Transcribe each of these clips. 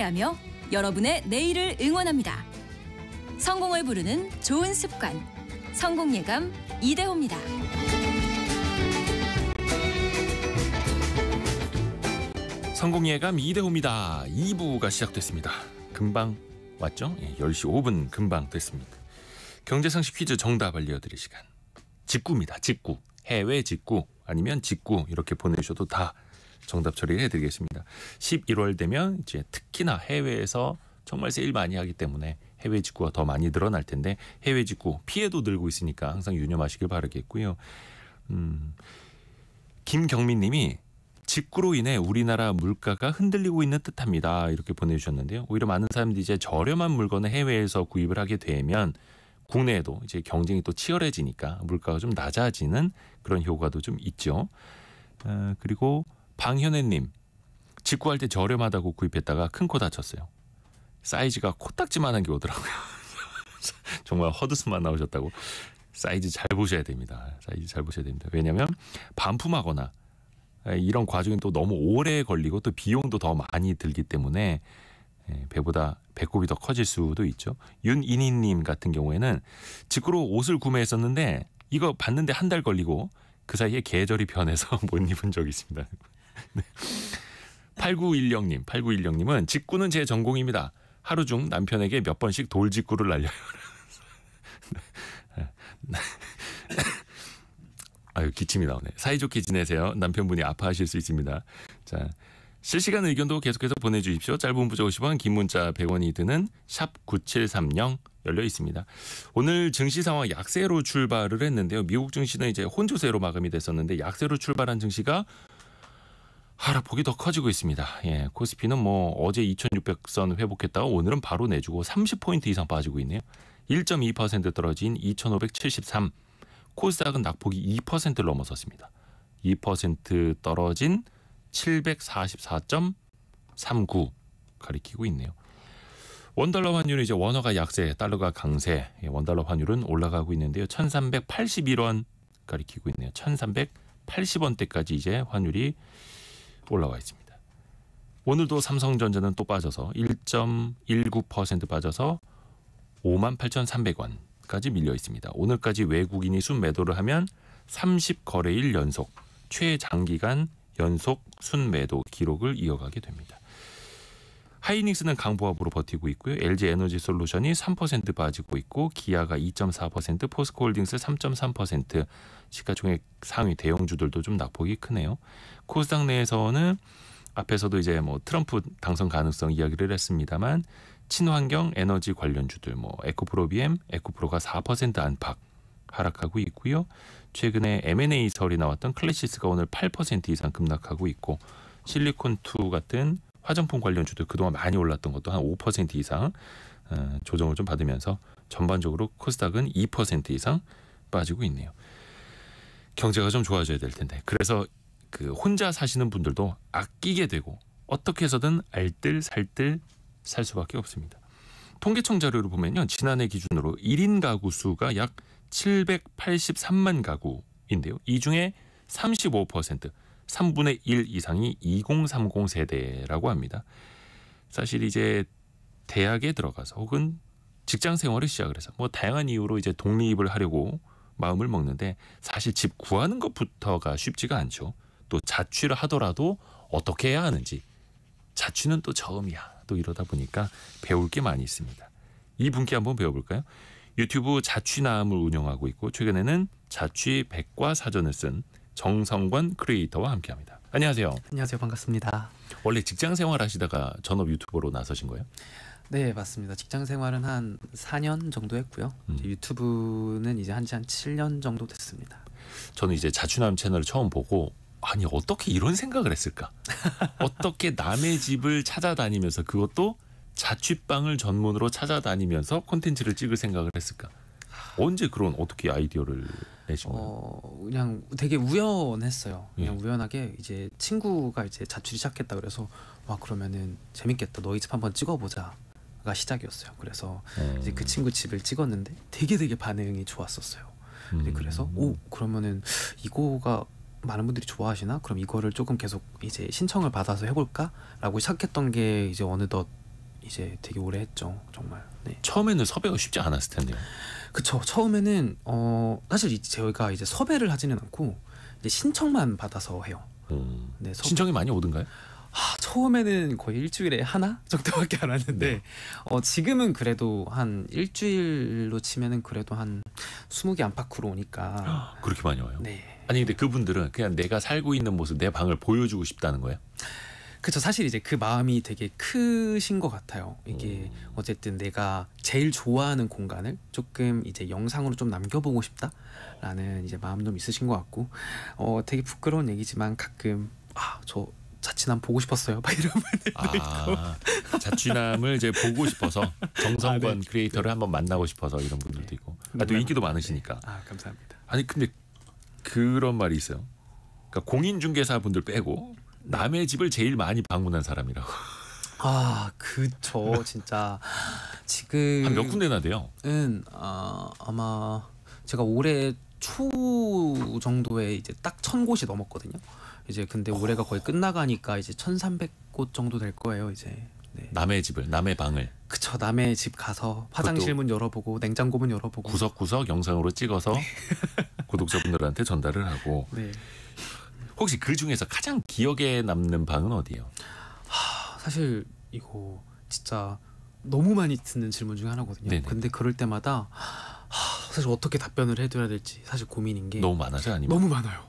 함께하며 여러분의 내일을 응원합니다. 성공을 부르는 좋은 습관, 성공예감 이대호입니다. 성공예감 이대호입니다. 2부가 시작됐습니다. 금방 왔죠? 10시 예, 5분 금방 됐습니다. 경제상식 퀴즈 정답 알려드릴 시간. 직구입니다. 직구. 해외 직구 아니면 직구 이렇게 보내셔도다 정답 처리해 드리겠습니다. 11월 되면 이제 특히나 해외에서 정말 세일 많이 하기 때문에 해외 직구가 더 많이 늘어날 텐데 해외 직구 피해도 늘고 있으니까 항상 유념하시길 바라겠고요. 음. 김경민 님이 직구로 인해 우리나라 물가가 흔들리고 있는 듯합니다. 이렇게 보내주셨는데요. 오히려 많은 사람들이 이제 저렴한 물건을 해외에서 구입을 하게 되면 국내에도 이제 경쟁이 또 치열해지니까 물가가 좀 낮아지는 그런 효과도 좀 있죠. 어, 그리고 방현애님 직구할 때 저렴하다고 구입했다가 큰코 다쳤어요. 사이즈가 코딱지만한 게 오더라고요. 정말 허드슨만 나오셨다고 사이즈 잘 보셔야 됩니다. 사이즈 잘 보셔야 됩니다. 왜냐하면 반품하거나 이런 과정이 또 너무 오래 걸리고 또 비용도 더 많이 들기 때문에 배보다 배꼽이 더 커질 수도 있죠. 윤인희님 같은 경우에는 직구로 옷을 구매했었는데 이거 봤는데 한 달 걸리고 그 사이에 계절이 변해서 못 입은 적이 있습니다. 네. 8916님, 8916님은 직구는 제 전공입니다. 하루 중 남편에게 몇 번씩 돌직구를 날려요. 아유 기침이 나오네. 사이좋게 지내세요. 남편분이 아파하실 수 있습니다. 자 실시간 의견도 계속해서 보내주십시오. 짧은 문자 50원, 긴 문자 100원이 드는 샵 9730 열려 있습니다. 오늘 증시 상황 약세로 출발을 했는데요. 미국 증시는 이제 혼조세로 마감이 됐었는데 약세로 출발한 증시가 하락폭이 더 커지고 있습니다. 예, 코스피는 뭐 어제 2,600선 회복했다가 오늘은 바로 내주고 30포인트 이상 빠지고 있네요. 1.2% 떨어진 2,573. 코스닥은 낙폭이 2%를 넘어섰습니다. 2% 떨어진 744.39 가리키고 있네요. 원달러 환율은 이제 원화가 약세, 달러가 강세. 예, 원달러 환율은 올라가고 있는데요. 1,381원 가리키고 있네요. 1,380원대까지 이제 환율이 올라와 있습니다. 오늘도 삼성전자는 또 빠져서 1.19% 빠져서 58,300원까지 밀려 있습니다. 오늘까지 외국인이 순매도를 하면 30거래일 연속 최장기간 연속 순매도 기록을 이어가게 됩니다. 하이닉스는 강보합으로 버티고 있고요. LG 에너지 솔루션이 3% 빠지고 있고 기아가 2.4%, 포스코홀딩스 3.3%, 시가총액 상위 대형주들도 좀 낙폭이 크네요. 코스닥 내에서는 앞에서도 이제 뭐 트럼프 당선 가능성 이야기를 했습니다만 친환경 에너지 관련주들 뭐 에코프로비엠, 에코프로가 4% 안팎 하락하고 있고요. 최근에 M&A 설이 나왔던 클래시스가 오늘 8% 이상 급락하고 있고 실리콘2 같은 화장품 관련주도 그동안 많이 올랐던 것도 한 5% 이상 어, 조정을 좀 받으면서 전반적으로 코스닥은 2% 이상 빠지고 있네요. 경제가 좀 좋아져야 될 텐데 그래서 그 혼자 사시는 분들도 아끼게 되고 어떻게 해서든 알뜰살뜰 살 수밖에 없습니다. 통계청 자료를 보면요. 지난해 기준으로 1인 가구 수가 약 783만 가구인데요. 이 중에 35% 3분의 1 이상이 2030 세대라고 합니다. 사실 이제 대학에 들어가서 혹은 직장 생활을 시작을 해서 뭐 다양한 이유로 이제 독립을 하려고 마음을 먹는데 사실 집 구하는 것부터가 쉽지가 않죠. 또 자취를 하더라도 어떻게 해야 하는지 자취는 또 처음이야. 또 이러다 보니까 배울 게 많이 있습니다. 이 분께 한번 배워볼까요? 유튜브 자취남을 운영하고 있고 최근에는 자취 백과 사전을 쓴 정성관 크리에이터와 함께합니다. 안녕하세요. 안녕하세요. 반갑습니다. 원래 직장 생활 하시다가 전업 유튜버로 나서신 거예요? 네 맞습니다. 직장 생활은 한 4년 정도 했고요. 음. 유튜브는 이제 한지 한 7년 정도 됐습니다. 저는 이제 자취남 채널 처음 보고 아니 어떻게 이런 생각을 했을까? 어떻게 남의 집을 찾아다니면서 그것도 자취방을 전문으로 찾아다니면서 콘텐츠를 찍을 생각을 했을까? 언제 그런 어떻게 아이디어를 내신 네, 거예요? 어, 그냥 되게 우연했어요. 예. 그냥 예. 우연하게 이제 친구가 이제 자취를 시작했다 그래서 와 그러면은 재밌겠다. 너희 집 한번 찍어보자가 시작이었어요. 그래서 음. 이제 그 친구 집을 찍었는데 되게 되게 반응이 좋았었어요. 음. 그래서 오 그러면은 이거가 많은 분들이 좋아하시나? 그럼 이거를 조금 계속 이제 신청을 받아서 해볼까라고 시작했던 게 이제 어느덧 이제 되게 오래 했죠 정말. 네. 처음에는 섭외가 쉽지 않았을 텐데요. 그쵸. 처음에는 어 사실 이제 저희가 이제 섭외를 하지는 않고 이제 신청만 받아서 해요. 음. 네, 섭... 신청이 많이 오든가요 아, 처음에는 거의 일주일에 하나 정도밖에 안 왔는데 네. 어, 지금은 그래도 한 일주일로 치면은 그래도 한 스무 개 안팎으로 오니까 그렇게 많이 와요. 네. 아니 근데 그분들은 그냥 내가 살고 있는 모습 내 방을 보여주고 싶다는 거예요? 그쵸 사실 이제 그 마음이 되게 크신 것 같아요 이게 음. 어쨌든 내가 제일 좋아하는 공간을 조금 이제 영상으로 좀 남겨보고 싶다라는 이제 마음 도 있으신 것 같고 어 되게 부끄러운 얘기지만 가끔 아 저 자취남 보고 싶었어요. 막 이러면 아, 자취남을 이제 보고 싶어서 정성권 아, 네. 크리에이터를 네. 한번 만나고 싶어서 이런 분들도 있고 아, 네. 아또 인기도 많으시니까 아 감사합니다. 아니 근데 그런 말이 있어요. 그러니까 공인중개사 분들 빼고 남의 집을 제일 많이 방문한 사람이라고. 아, 그쵸. 진짜 지금 한 몇 군데나 돼요? 은 아, 아마 제가 올해 초 정도에 이제 딱천 곳이 넘었거든요. 이제 근데 올해가 거의 끝나가니까 이제 천삼백 곳 정도 될 거예요, 이제. 네. 남의 집을, 남의 방을. 그쵸, 남의 집 가서 화장실 문 열어보고 냉장고 문 열어보고 구석구석 영상으로 찍어서 구독자분들한테 전달을 하고. 네. 혹시 그 중에서 가장 기억에 남는 방은 어디예요? 하, 사실 이거 진짜 너무 많이 듣는 질문 중에 하나거든요. 네네. 근데 그럴 때마다 하, 사실 어떻게 답변을 해줘야 될지 사실 고민인 게 너무 많아요, 아니면 너무 많아요.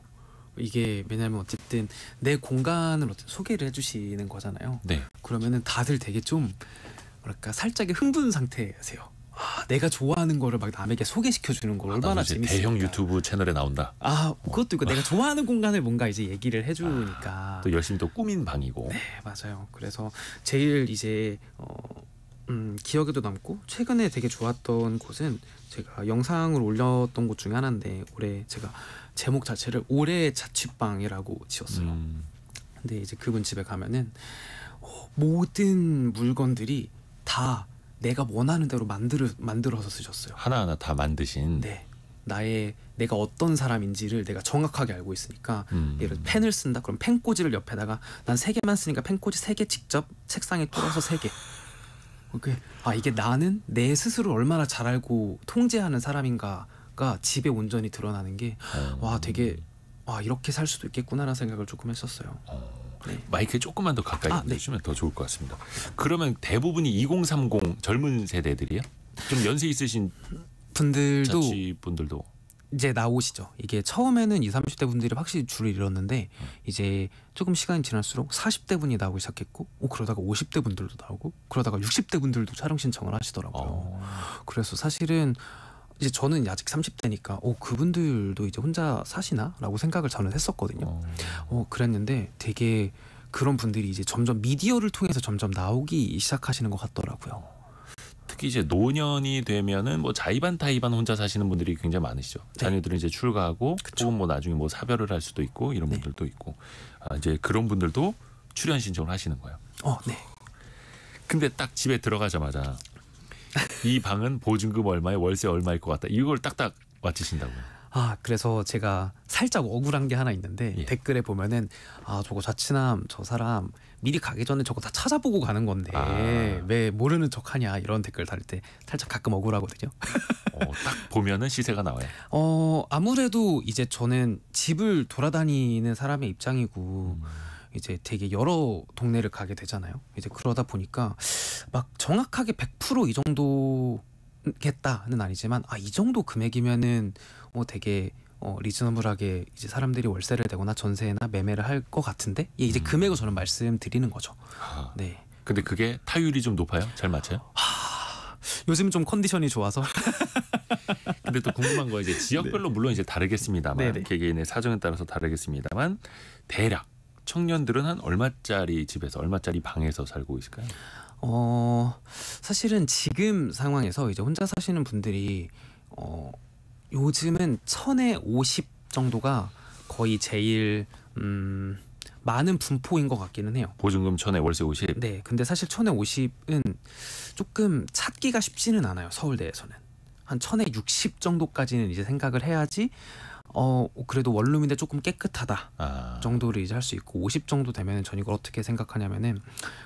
이게 왜냐면 하 어쨌든 내 공간을 어쨌든 소개를 해주시는 거잖아요. 네. 그러면은 다들 되게 좀 뭐랄까 살짝의 흥분 상태세요. 아, 내가 좋아하는 거를 막 남에게 소개시켜 주는 걸 아, 얼마나 재밌을까. 대형 유튜브 채널에 나온다. 아, 그것도 있고 내가 좋아하는 공간을 뭔가 이제 얘기를 해 주니까. 아, 또 열심히 또 꾸민 방이고. 네, 맞아요. 그래서 제일 이제 어 음, 기억에도 남고 최근에 되게 좋았던 곳은 제가 영상을 올렸던 곳 중에 하나인데 올해 제가 제목 자체를 올해 자취방이라고 지었어요. 음. 근데 이제 그분 집에 가면은 어, 모든 물건들이 다 내가 원하는 대로 만들어 만들어서 쓰셨어요. 하나하나 다 만드신. 네. 나의 내가 어떤 사람인지를 내가 정확하게 알고 있으니까 음. 예를 펜을 쓴다 그럼 펜꽂이를 옆에다가 난 세 개만 쓰니까 펜꽂이 세 개 직접 책상에 뚫어서 세 개. 그게 아 이게 나는 내 스스로 얼마나 잘 알고 통제하는 사람인가가 집에 온전히 드러나는 게와 어. 되게 와 이렇게 살 수도 있겠구나라는 생각을 조금 했었어요. 어. 네. 마이크에 조금만 더 가까이 아, 해주면 네. 더 좋을 것 같습니다. 그러면 대부분이 2030 젊은 세대들이요? 좀 연세 있으신 분들도 분들도 이제 나오시죠. 이게 처음에는 2 30대 분들이 확실히 줄을 잃었는데 음. 이제 조금 시간이 지날수록 40대 분이 나오기 시작했고 오, 그러다가 50대 분들도 나오고 그러다가 60대 분들도 촬영 신청을 하시더라고요. 어. 그래서 사실은 이제 저는 아직 30대니까 어 그분들도 이제 혼자 사시나라고 생각을 저는 했었거든요. 어. 어 그랬는데 되게 그런 분들이 이제 점점 미디어를 통해서 점점 나오기 시작하시는 것 같더라고요. 특히 이제 노년이 되면은 뭐 자의반 타의반 혼자 사시는 분들이 굉장히 많으시죠. 네. 자녀들은 이제 출가하고 그쵸. 혹은 뭐 나중에 뭐 사별을 할 수도 있고 이런 네. 분들도 있고 아, 이제 그런 분들도 출연 신청을 하시는 거예요. 어, 네. 근데 딱 집에 들어가자마자 이 방은 보증금 얼마에 월세 얼마일 것 같다. 이걸 딱딱 맞히신다고요. 아 그래서 제가 살짝 억울한 게 하나 있는데 예. 댓글에 보면은 아 저거 자취남 저 사람 미리 가기 전에 저거 다 찾아보고 가는 건데 아. 왜 모르는 척하냐 이런 댓글 달릴 때 살짝 가끔 억울하거든요. 어, 딱 보면은 시세가 나와요. 어 아무래도 이제 저는 집을 돌아다니는 사람의 입장이고. 음. 이제 되게 여러 동네를 가게 되잖아요. 이제 그러다 보니까 막 정확하게 100%이 정도겠다는 아니지만 아 이 정도 금액이면은 뭐 되게 어 리즈너블하게 이제 사람들이 월세를 내거나 전세나 매매를 할 것 같은데 예, 이제 음. 금액을 저는 말씀드리는 거죠. 아, 네. 근데 그게 타율이 좀 높아요? 잘 맞아요? 하, 아, 요즘 좀 컨디션이 좋아서. 근데 또 궁금한 거 이제 지역별로 네. 물론 이제 다르겠습니다만 네네. 개개인의 사정에 따라서 다르겠습니다만 대략 청년들은 한 얼마짜리 집에서 얼마짜리 방에서 살고 있을까요? 어 사실은 지금 상황에서 이제 혼자 사시는 분들이 어 요즘은 천에 오십 정도가 거의 제일 음 많은 분포인 것 같기는 해요. 보증금 천에 월세 오십. 네, 근데 사실 천에 오십은 조금 찾기가 쉽지는 않아요. 서울대에서는 한 천에 육십 정도까지는 이제 생각을 해야지 어 그래도 원룸인데 조금 깨끗하다 아. 정도를 이제 할 수 있고 50 정도 되면은 전 이걸 어떻게 생각하냐면은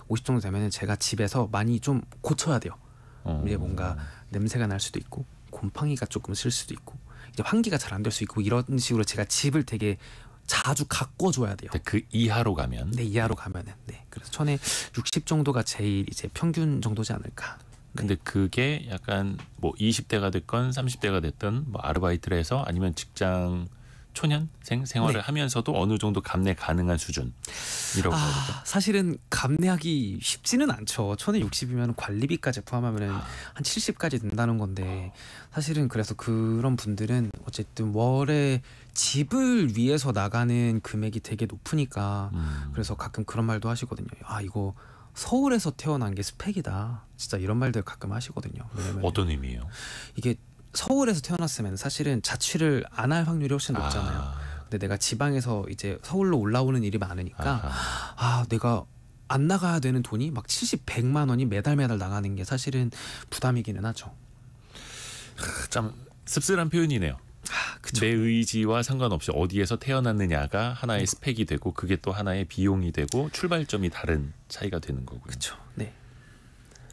50 정도 되면은 제가 집에서 많이 좀 고쳐야 돼요. 어. 이제 뭔가 냄새가 날 수도 있고 곰팡이가 조금 쓸 수도 있고 이제 환기가 잘 안 될 수 있고 이런 식으로 제가 집을 되게 자주 가꿔줘야 돼요. 그 이하로 가면? 네, 이하로 가면은. 네. 그래서 천에 60 정도가 제일 이제 평균 정도지 않을까. 근데 그게 약간 뭐 20대가 됐건 30대가 됐든 뭐 아르바이트를 해서 아니면 직장 초년생 생활을 네. 하면서도 어느 정도 감내 가능한 수준이라고 아, 볼까? 사실은 감내하기 쉽지는 않죠. 초년 60이면 관리비까지 포함하면 아. 한 70까지 된다는 건데 아. 사실은 그래서 그런 분들은 어쨌든 월에 집을 위해서 나가는 금액이 되게 높으니까 음. 그래서 가끔 그런 말도 하시거든요. 아 이거 서울에서 태어난 게 스펙이다. 진짜 이런 말들 가끔 하시거든요. 어떤 의미예요? 이게 서울에서 태어났으면 사실은 자취를 안 할 확률이 훨씬 높잖아요. 아. 근데 내가 지방에서 이제 서울로 올라오는 일이 많으니까 아하. 아 내가 안 나가야 되는 돈이 막 70, 100만 원이 매달 매달 나가는 게 사실은 부담이기는 하죠. 참 씁쓸한 표현이네요. 아, 내 의지와 상관없이 어디에서 태어났느냐가 하나의 음. 스펙이 되고 그게 또 하나의 비용이 되고 출발점이 다른 차이가 되는 거고요. 그렇죠. 네.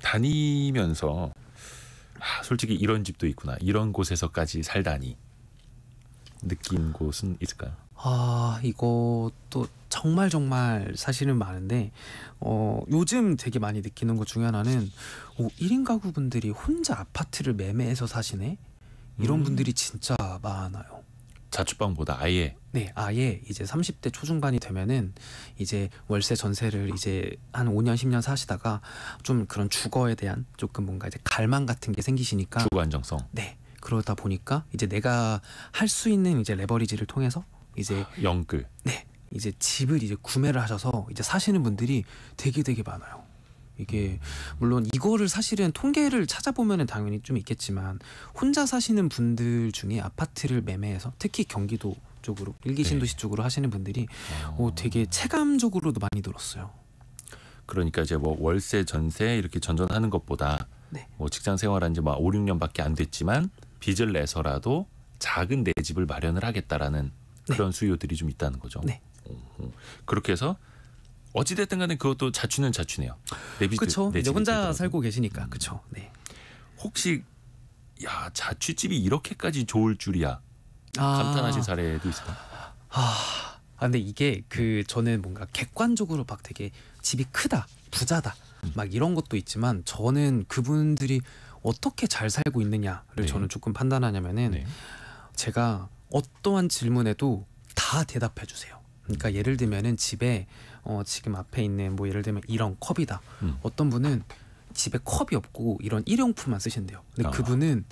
다니면서 아, 솔직히 이런 집도 있구나 이런 곳에서까지 살다니 느낀 곳은 있을까요? 아 이것도 정말 정말 사실은 많은데 어 요즘 되게 많이 느끼는 것 중에 하나는 오 1인 가구 분들이 혼자 아파트를 매매해서 사시네 이런 음. 분들이 진짜 많아요. 자취방보다 아예 네, 아예 이제 30대 초중반이 되면은 이제 월세 전세를 이제 한 5년 10년 사시다가 좀 그런 주거에 대한 조금 뭔가 이제 갈망 같은 게 생기시니까 주거 안정성. 네. 그러다 보니까 이제 내가 할 수 있는 이제 레버리지를 통해서 이제 영끌. 아, 네. 이제 집을 이제 구매를 하셔서 이제 사시는 분들이 되게 되게 많아요. 이게 물론 이거를 사실은 통계를 찾아보면 당연히 좀 있겠지만 혼자 사시는 분들 중에 아파트를 매매해서 특히 경기도 쪽으로 일기 네. 신도시 네. 쪽으로 하시는 분들이 어. 어. 되게 체감적으로도 많이 늘었어요. 그러니까 이제 뭐 월세 전세 이렇게 전전하는 것보다 네. 뭐 직장 생활한 지막 5, 6년밖에 안 됐지만 빚을 내서라도 작은 내 집을 마련을 하겠다라는 네. 그런 네. 수요들이 좀 있다는 거죠. 네. 그렇게 해서 어찌됐든 간에 그것도 자취는 자취네요. 그렇죠. 이제 혼자 들더라도. 살고 계시니까 그렇죠. 네. 혹시 야 자취집이 이렇게까지 좋을 줄이야 아. 감탄하신 사례도 있어요. 아, 아 근데 이게 그 저는 뭔가 객관적으로 막 되게 집이 크다 부자다 음. 막 이런 것도 있지만 저는 그분들이 어떻게 잘 살고 있느냐를 네. 저는 조금 판단하냐면은 네. 제가 어떠한 질문에도 다 대답해 주세요. 그러니까 예를 들면은 집에 어 지금 앞에 있는 뭐 예를 들면 이런 컵이다. 음. 어떤 분은 집에 컵이 없고 이런 일용품만 쓰신대요. 근데 아. 그분은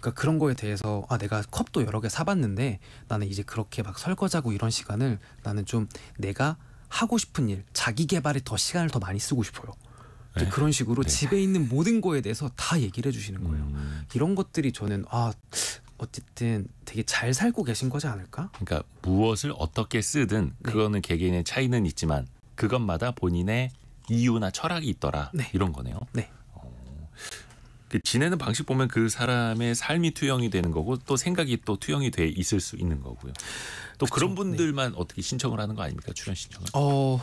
그러니까 그런 거에 대해서 아 내가 컵도 여러 개 사봤는데 나는 이제 그렇게 막 설거지하고 이런 시간을 나는 좀 내가 하고 싶은 일 자기 개발에 더 시간을 더 많이 쓰고 싶어요. 네. 그런 식으로 네. 집에 있는 모든 거에 대해서 다 얘기를 해주시는 거예요. 음. 이런 것들이 저는 아 어쨌든 되게 잘 살고 계신 거지 않을까? 그러니까 무엇을 어떻게 쓰든 네. 그거는 네. 개개인의 차이는 있지만 그것마다 본인의 이유나 철학이 있더라 네. 이런 거네요. 네. 어. 그 지내는 방식 보면 그 사람의 삶이 투영이 되는 거고 또 생각이 또 투영이 돼 있을 수 있는 거고요. 또 그쵸, 그런 네. 분들만 네. 어떻게 신청을 하는 거 아닙니까 출연 신청을? 어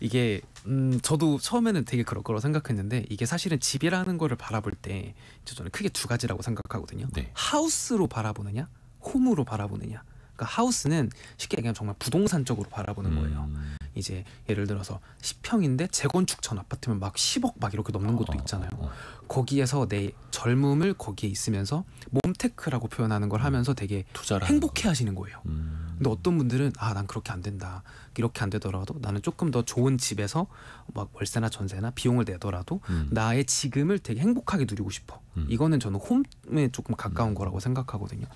이게 음, 저도 처음에는 되게 그럴 거라고 생각했는데 이게 사실은 집이라는 거를 바라볼 때 저는 크게 두 가지라고 생각하거든요. 네. 하우스로 바라보느냐, 홈으로 바라보느냐. 그러니까 하우스는 쉽게 얘기하면 정말 부동산적으로 바라보는 음. 거예요. 이제 예를 들어서 10평인데 재건축 전 아파트면 막 10억 막 이렇게 넘는 곳도 어, 있잖아요. 어, 어. 거기에서 내 젊음을 거기에 있으면서 몸테크라고 표현하는 걸 음. 하면서 되게 행복해 하시는 거예요. 음. 근데 어떤 분들은 아, 난 그렇게 안 된다. 이렇게 안 되더라도 나는 조금 더 좋은 집에서 막 월세나 전세나 비용을 내더라도 음. 나의 지금을 되게 행복하게 누리고 싶어. 음. 이거는 저는 홈에 조금 가까운 음. 거라고 생각하거든요.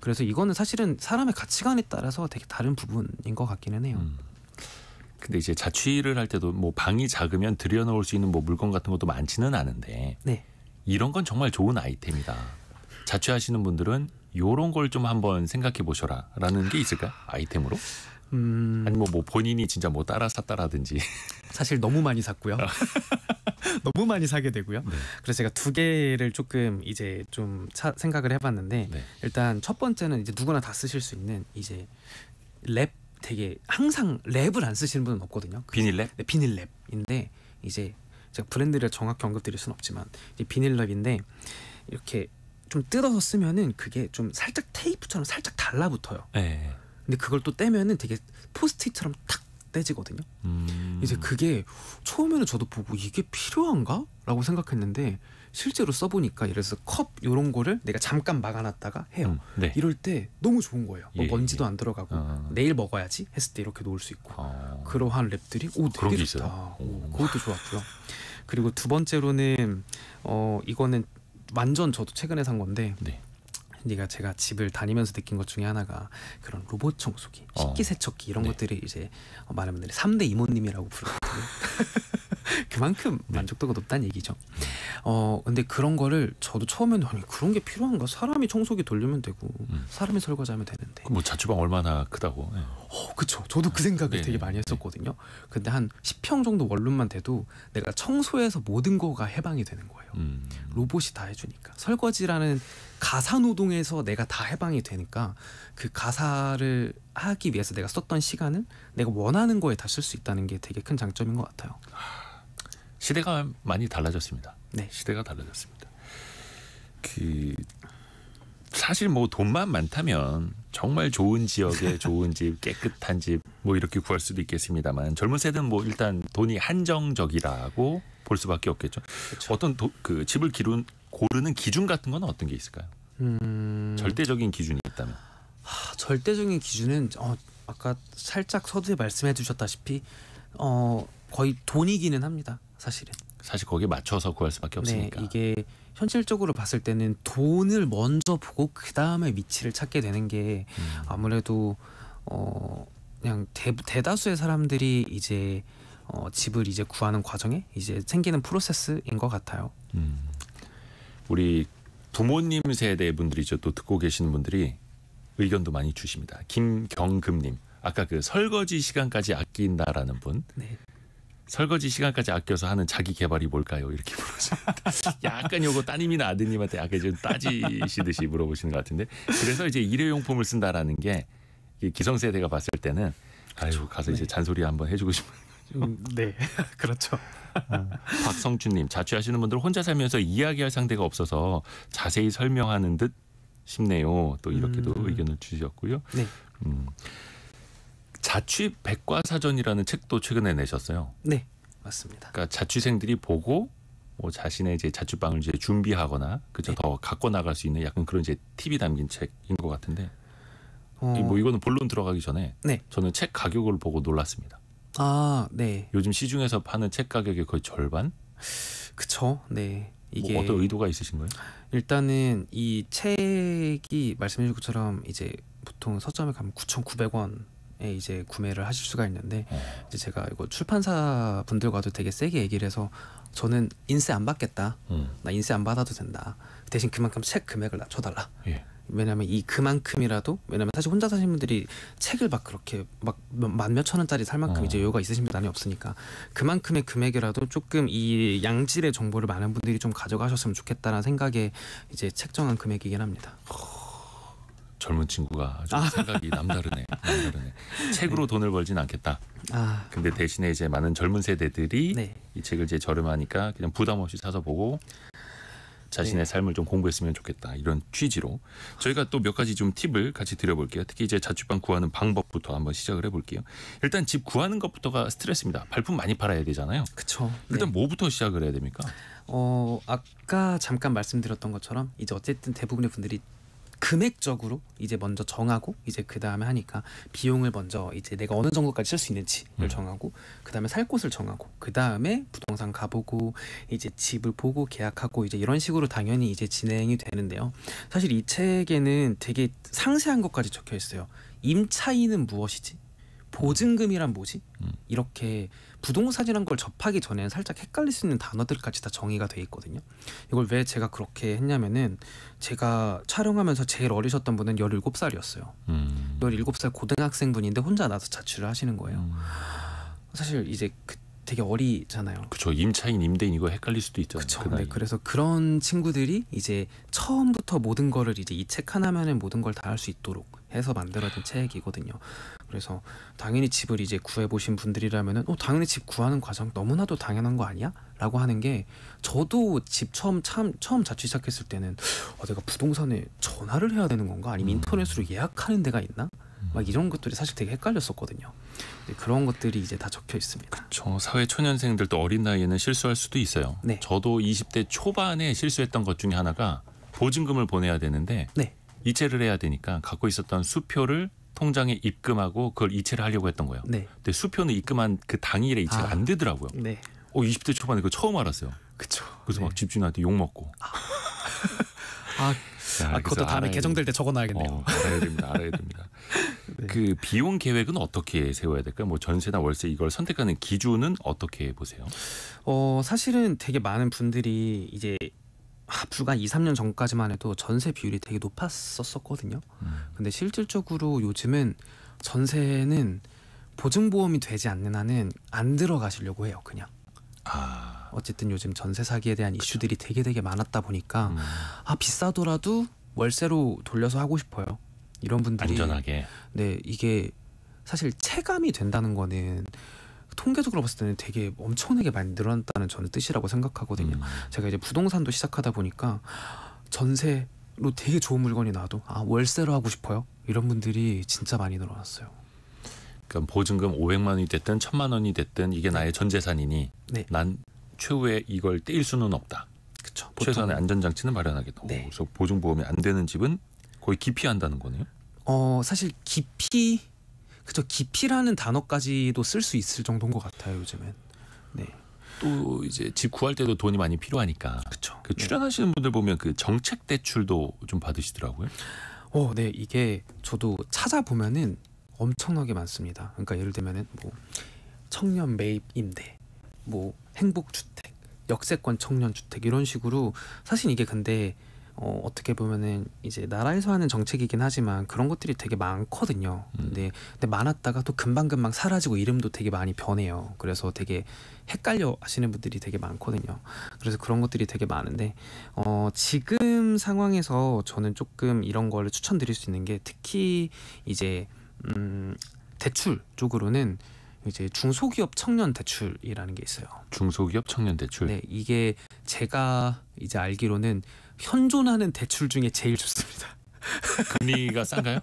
그래서 이거는 사실은 사람의 가치관에 따라서 되게 다른 부분인 것 같기는 해요. 음. 근데 이제 자취를 할 때도 뭐 방이 작으면 들여놓을 수 있는 뭐 물건 같은 것도 많지는 않은데 네. 이런 건 정말 좋은 아이템이다. 자취하시는 분들은 요런 걸 좀 한번 생각해 보셔라라는 게 있을까? 아이템으로? 음... 아니 뭐뭐 본인이 진짜 뭐 따라 샀다라든지 사실 너무 많이 샀고요. 아. 너무 많이 사게 되고요. 네. 그래서 제가 두 개를 조금 이제 좀 차, 생각을 해봤는데 네. 일단 첫 번째는 이제 누구나 다 쓰실 수 있는 이제 랩 되게 항상 랩을 안 쓰시는 분은 없거든요. 비닐랩? 네, 비닐랩인데 이제 제가 브랜드를 정확히 언급드릴 수는 없지만 이제 비닐랩인데 이렇게 좀 뜯어서 쓰면은 그게 좀 살짝 테이프처럼 살짝 달라붙어요. 네. 근데 그걸 또 떼면은 되게 포스트잇처럼 탁 떼지거든요. 음. 이제 그게 처음에는 저도 보고 이게 필요한가라고 생각했는데 실제로 써보니까 예를 들어서 컵 이런 거를 내가 잠깐 막아놨다가 해요. 음, 네. 이럴 때 너무 좋은 거예요. 뭐 예, 예, 먼지도 안 들어가고 아. 내일 먹어야지 했을 때 이렇게 놓을 수 있고 아. 그러한 랩들이 오 되게 좋다. 오, 그것도 좋았고요. 그리고 두 번째로는 어 이거는 완전 저도 최근에 산 건데 네. 네가 제가 집을 다니면서 느낀 것 중에 하나가 그런 로봇 청소기, 식기 어. 세척기 이런 어, 네. 것들이 이제 많은 분들이 삼대 이모님이라고 부르거든요. 그만큼 네. 만족도가 높다는 얘기죠. 어 근데 그런 거를 저도 처음에는 아니 그런 게 필요한가? 사람이 청소기 돌리면 되고 음. 사람이 설거지하면 되는데. 그뭐 자취방 얼마나 크다고? 네. 어 그쵸. 저도 그 생각을 네, 되게 네. 많이 네. 했었거든요. 근데 한 10평 정도 원룸만 돼도 내가 청소해서 모든 거가 해방이 되는 거예요. 음. 로봇이 다 해주니까 설거지라는 가사 노동에서 내가 다 해방이 되니까 그 가사를 하기 위해서 내가 썼던 시간은 내가 원하는 거에 다 쓸 수 있다는 게 되게 큰 장점인 것 같아요. 시대가 많이 달라졌습니다. 네. 시대가 달라졌습니다. 그 사실 뭐 돈만 많다면 정말 좋은 지역에 좋은 집, 깨끗한 집 뭐 이렇게 구할 수도 있겠습니다만 젊은 세대는 뭐 일단 돈이 한정적이라고 볼 수밖에 없겠죠. 그렇 어떤 도, 그 집을 기른 고르는 기준 같은 건 어떤 게 있을까요? 음... 절대적인 기준이 있다면. 하, 절대적인 기준은 어, 아까 살짝 서두에 말씀해 주셨다시피 어, 거의 돈이기는 합니다. 사실은. 사실 거기에 맞춰서 구할 수밖에 네, 없으니까. 네, 이게 현실적으로 봤을 때는 돈을 먼저 보고 그 다음에 위치를 찾게 되는 게 음. 아무래도 어 그냥 대, 대다수의 사람들이 이제 어, 집을 이제 구하는 과정에 이제 생기는 프로세스인 것 같아요. 음. 우리 부모님 세대 분들이죠. 또 듣고 계시는 분들이 의견도 많이 주십니다. 김경금님, 아까 그 설거지 시간까지 아낀다라는 분. 네. 설거지 시간까지 아껴서 하는 자기 개발이 뭘까요? 이렇게 물어보셨는데 약간 요거 따님이나 아드님한테 약간 좀 따지시듯이 물어보시는 것 같은데 그래서 이제 일회용품을 쓴다라는 게 기성세대가 봤을 때는 그렇죠. 아유 가서 이제 네. 잔소리 한번 해주고 싶은 네 그렇죠. 어. 박성준님 자취하시는 분들 혼자 살면서 이야기할 상대가 없어서 자세히 설명하는 듯 싶네요. 또 이렇게도 음. 의견을 주셨고요. 네. 음. 자취 백과사전이라는 책도 최근에 내셨어요. 네, 맞습니다. 그러니까 자취생들이 보고 뭐 자신의 이제 자취방을 이제 준비하거나 그저 네. 더 갖고 나갈 수 있는 약간 그런 이제 팁이 담긴 책인 것 같은데 어... 뭐 이거는 본론 들어가기 전에 네. 저는 책 가격을 보고 놀랐습니다. 아, 네. 요즘 시중에서 파는 책 가격의 거의 절반? 그쵸. 네. 뭐 이게 뭐 어떤 의도가 있으신가요? 일단은 이 책이 말씀해 주신 것처럼 이제 보통 서점에 가면 9,900원 이제 구매를 하실 수가 있는데 어. 이제 제가 이거 출판사 분들과도 되게 세게 얘기를 해서 저는 인쇄안 받겠다. 음. 나인쇄안 받아도 된다. 대신 그만큼 책 금액을 낮춰달라. 예. 왜냐하면 이 그만큼이라도 왜냐하면 사실 혼자 사시는 분들이 책을 막 그렇게 막 만 몇 천 원짜리 살 만큼 어. 이제 여유가 있으신 분이 이 없으니까 그만큼의 금액이라도 조금 이 양질의 정보를 많은 분들이 좀 가져가셨으면 좋겠다는 생각에 이제 책정한 금액이긴 합니다. 젊은 친구가 좀 아. 생각이 남다르네. 남다르네. 책으로 네. 돈을 벌진 않겠다. 아. 근데 대신에 이제 많은 젊은 세대들이 네. 이 책을 이제 저렴하니까 그냥 부담 없이 사서 보고 자신의 네. 삶을 좀 공부했으면 좋겠다 이런 취지로 저희가 또 몇 가지 좀 팁을 같이 드려볼게요. 특히 이제 자취방 구하는 방법부터 한번 시작을 해볼게요. 일단 집 구하는 것부터가 스트레스입니다. 발품 많이 팔아야 되잖아요. 그렇죠. 일단 네. 뭐부터 시작을 해야 됩니까? 어 아까 잠깐 말씀드렸던 것처럼 이제 어쨌든 대부분의 분들이 금액적으로 이제 먼저 정하고 이제 그 다음에 하니까 비용을 먼저 이제 내가 어느 정도까지 쓸 수 있는지를 음. 정하고 그 다음에 살 곳을 정하고 그 다음에 부동산 가보고 이제 집을 보고 계약하고 이제 이런 식으로 당연히 이제 진행이 되는데요. 사실 이 책에는 되게 상세한 것까지 적혀 있어요. 임차인은 무엇이지? 보증금이란 뭐지? 음. 이렇게 부동산이란 걸 접하기 전에는 살짝 헷갈릴 수 있는 단어들까지 다 정의가 돼 있거든요. 이걸 왜 제가 그렇게 했냐면은 제가 촬영하면서 제일 어리셨던 분은 17살이었어요. 음. 17살 고등학생 분인데 혼자 나서 자취를 하시는 거예요. 음. 사실 이제 그 되게 어리잖아요. 그렇죠. 임차인, 임대인 이거 헷갈릴 수도 있잖 그렇죠. 그 네, 그래서 그런 친구들이 이제 처음부터 모든 거를 이제 이 책 하나면은 모든 걸 다 할 수 있도록 해서 만들어진 책이거든요. 그래서 당연히 집을 이제 구해보신 분들이라면은 어 당연히 집 구하는 과정 너무나도 당연한 거 아니야? 라고 하는 게 저도 집 처음 참 처음 자취 시작했을 때는 어 내가 부동산에 전화를 해야 되는 건가 아니면 음. 인터넷으로 예약하는 데가 있나? 음. 막 이런 것들이 사실 되게 헷갈렸었거든요. 그런 것들이 이제 다 적혀 있습니다. 저 사회 초년생들도 어린 나이에는 실수할 수도 있어요. 네. 저도 20대 초반에 실수했던 것 중에 하나가 보증금을 보내야 되는데 네. 이체를 해야 되니까 갖고 있었던 수표를 통장에 입금하고 그걸 이체를 하려고 했던 거예요. 네. 근데 수표는 입금한 그 당일에 이체가 아. 안 되더라고요. 네. 어, 20대 초반에 그 처음 알았어요. 그쵸. 그래서 네. 막 집주인한테 욕 먹고. 아, 아, 야, 아 그것도 다음에 개정될 때 적어놔야겠네요. 어, 알아야 됩니다. 알아야 됩니다. 네. 그 비용 계획은 어떻게 세워야 될까요? 뭐 전세나 월세 이걸 선택하는 기준은 어떻게 보세요? 어 사실은 되게 많은 분들이 이제 불과 2, 3년 전까지만 해도 전세 비율이 되게 높았었거든요. 음. 근데 실질적으로 요즘은 전세는 보증보험이 되지 않는 한은 안 들어가시려고 해요, 그냥. 아. 어쨌든 요즘 전세 사기에 대한 그쵸. 이슈들이 되게 되게 많았다 보니까 음. 아 비싸더라도 월세로 돌려서 하고 싶어요. 이런 분들이 안전하게. 네, 이게 사실 체감이 된다는 거는 통계적으로 봤을 때는 되게 엄청나게 많이 늘어났다는 저는 뜻이라고 생각하거든요. 음. 제가 이제 부동산도 시작하다 보니까 전세로 되게 좋은 물건이 나와도 아 월세로 하고 싶어요 이런 분들이 진짜 많이 늘어났어요. 그러니까 보증금 500만 원이 됐든 1000만 원이 됐든 이게 네. 나의 전 재산이니 네. 난 최후에 이걸 떼일 수는 없다. 그렇죠. 최소한의 안전장치는 마련하겠다. 네. 그래서 보증보험이 안 되는 집은 거의 기피한다는 거네요. 어 사실 기피 그저 깊이라는 단어까지도 쓸 수 있을 정도인 것 같아요 요즘엔. 네. 또 이제 집 구할 때도 돈이 많이 필요하니까. 그렇그 네. 출연하시는 네. 분들 보면 그 정책 대출도 좀 받으시더라고요. 어, 네 이게 저도 찾아보면은 엄청나게 많습니다. 그러니까 예를 들면은 뭐 청년 매입 임대, 뭐 행복 주택, 역세권 청년 주택 이런 식으로 사실 이게 근데 어, 어떻게 보면은 이제 나라에서 하는 정책이긴 하지만 그런 것들이 되게 많거든요. 음. 근데, 근데 많았다가 또 금방금방 사라지고 이름도 되게 많이 변해요. 그래서 되게 헷갈려 하시는 분들이 되게 많거든요. 그래서 그런 것들이 되게 많은데 어, 지금 상황에서 저는 조금 이런 걸 추천드릴 수 있는 게 특히 이제 음, 대출 쪽으로는 이제 중소기업 청년 대출이라는 게 있어요. 중소기업 청년 대출. 네, 이게 제가 이제 알기로는 현존하는 대출 중에 제일 좋습니다. 금리가 싼가요?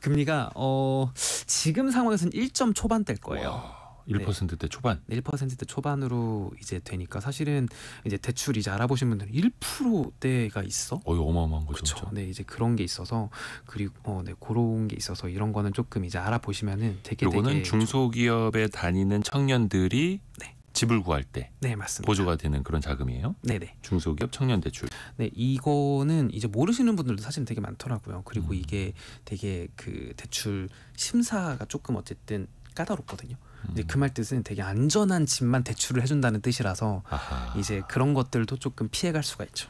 금리가 어 지금 상황에서는 1점 초반될 거예요. 와. 1%대 네. 초반. 1%대 초반으로 이제 되니까 사실은 이제 대출 이제 알아보신 분들은 1%대가 있어. 어이 어마어마한 거죠. 그렇죠. 네, 이제 그런 게 있어서 그리고 어, 네, 그런 게 있어서 이런 거는 조금 이제 알아보시면은 되게 요거는 중소기업에 좀... 다니는 청년들이 네. 집을 구할 때 네, 맞습니다. 보조가 되는 그런 자금이에요. 네, 네. 중소기업 청년 대출. 네, 이거는 이제 모르시는 분들도 사실 되게 많더라고요. 그리고 음. 이게 되게 그 대출 심사가 조금 어쨌든 까다롭거든요. 근데 음. 그말 뜻은 되게 안전한 집만 대출을 해준다는 뜻이라서 아하. 이제 그런 것들도 조금 피해갈 수가 있죠.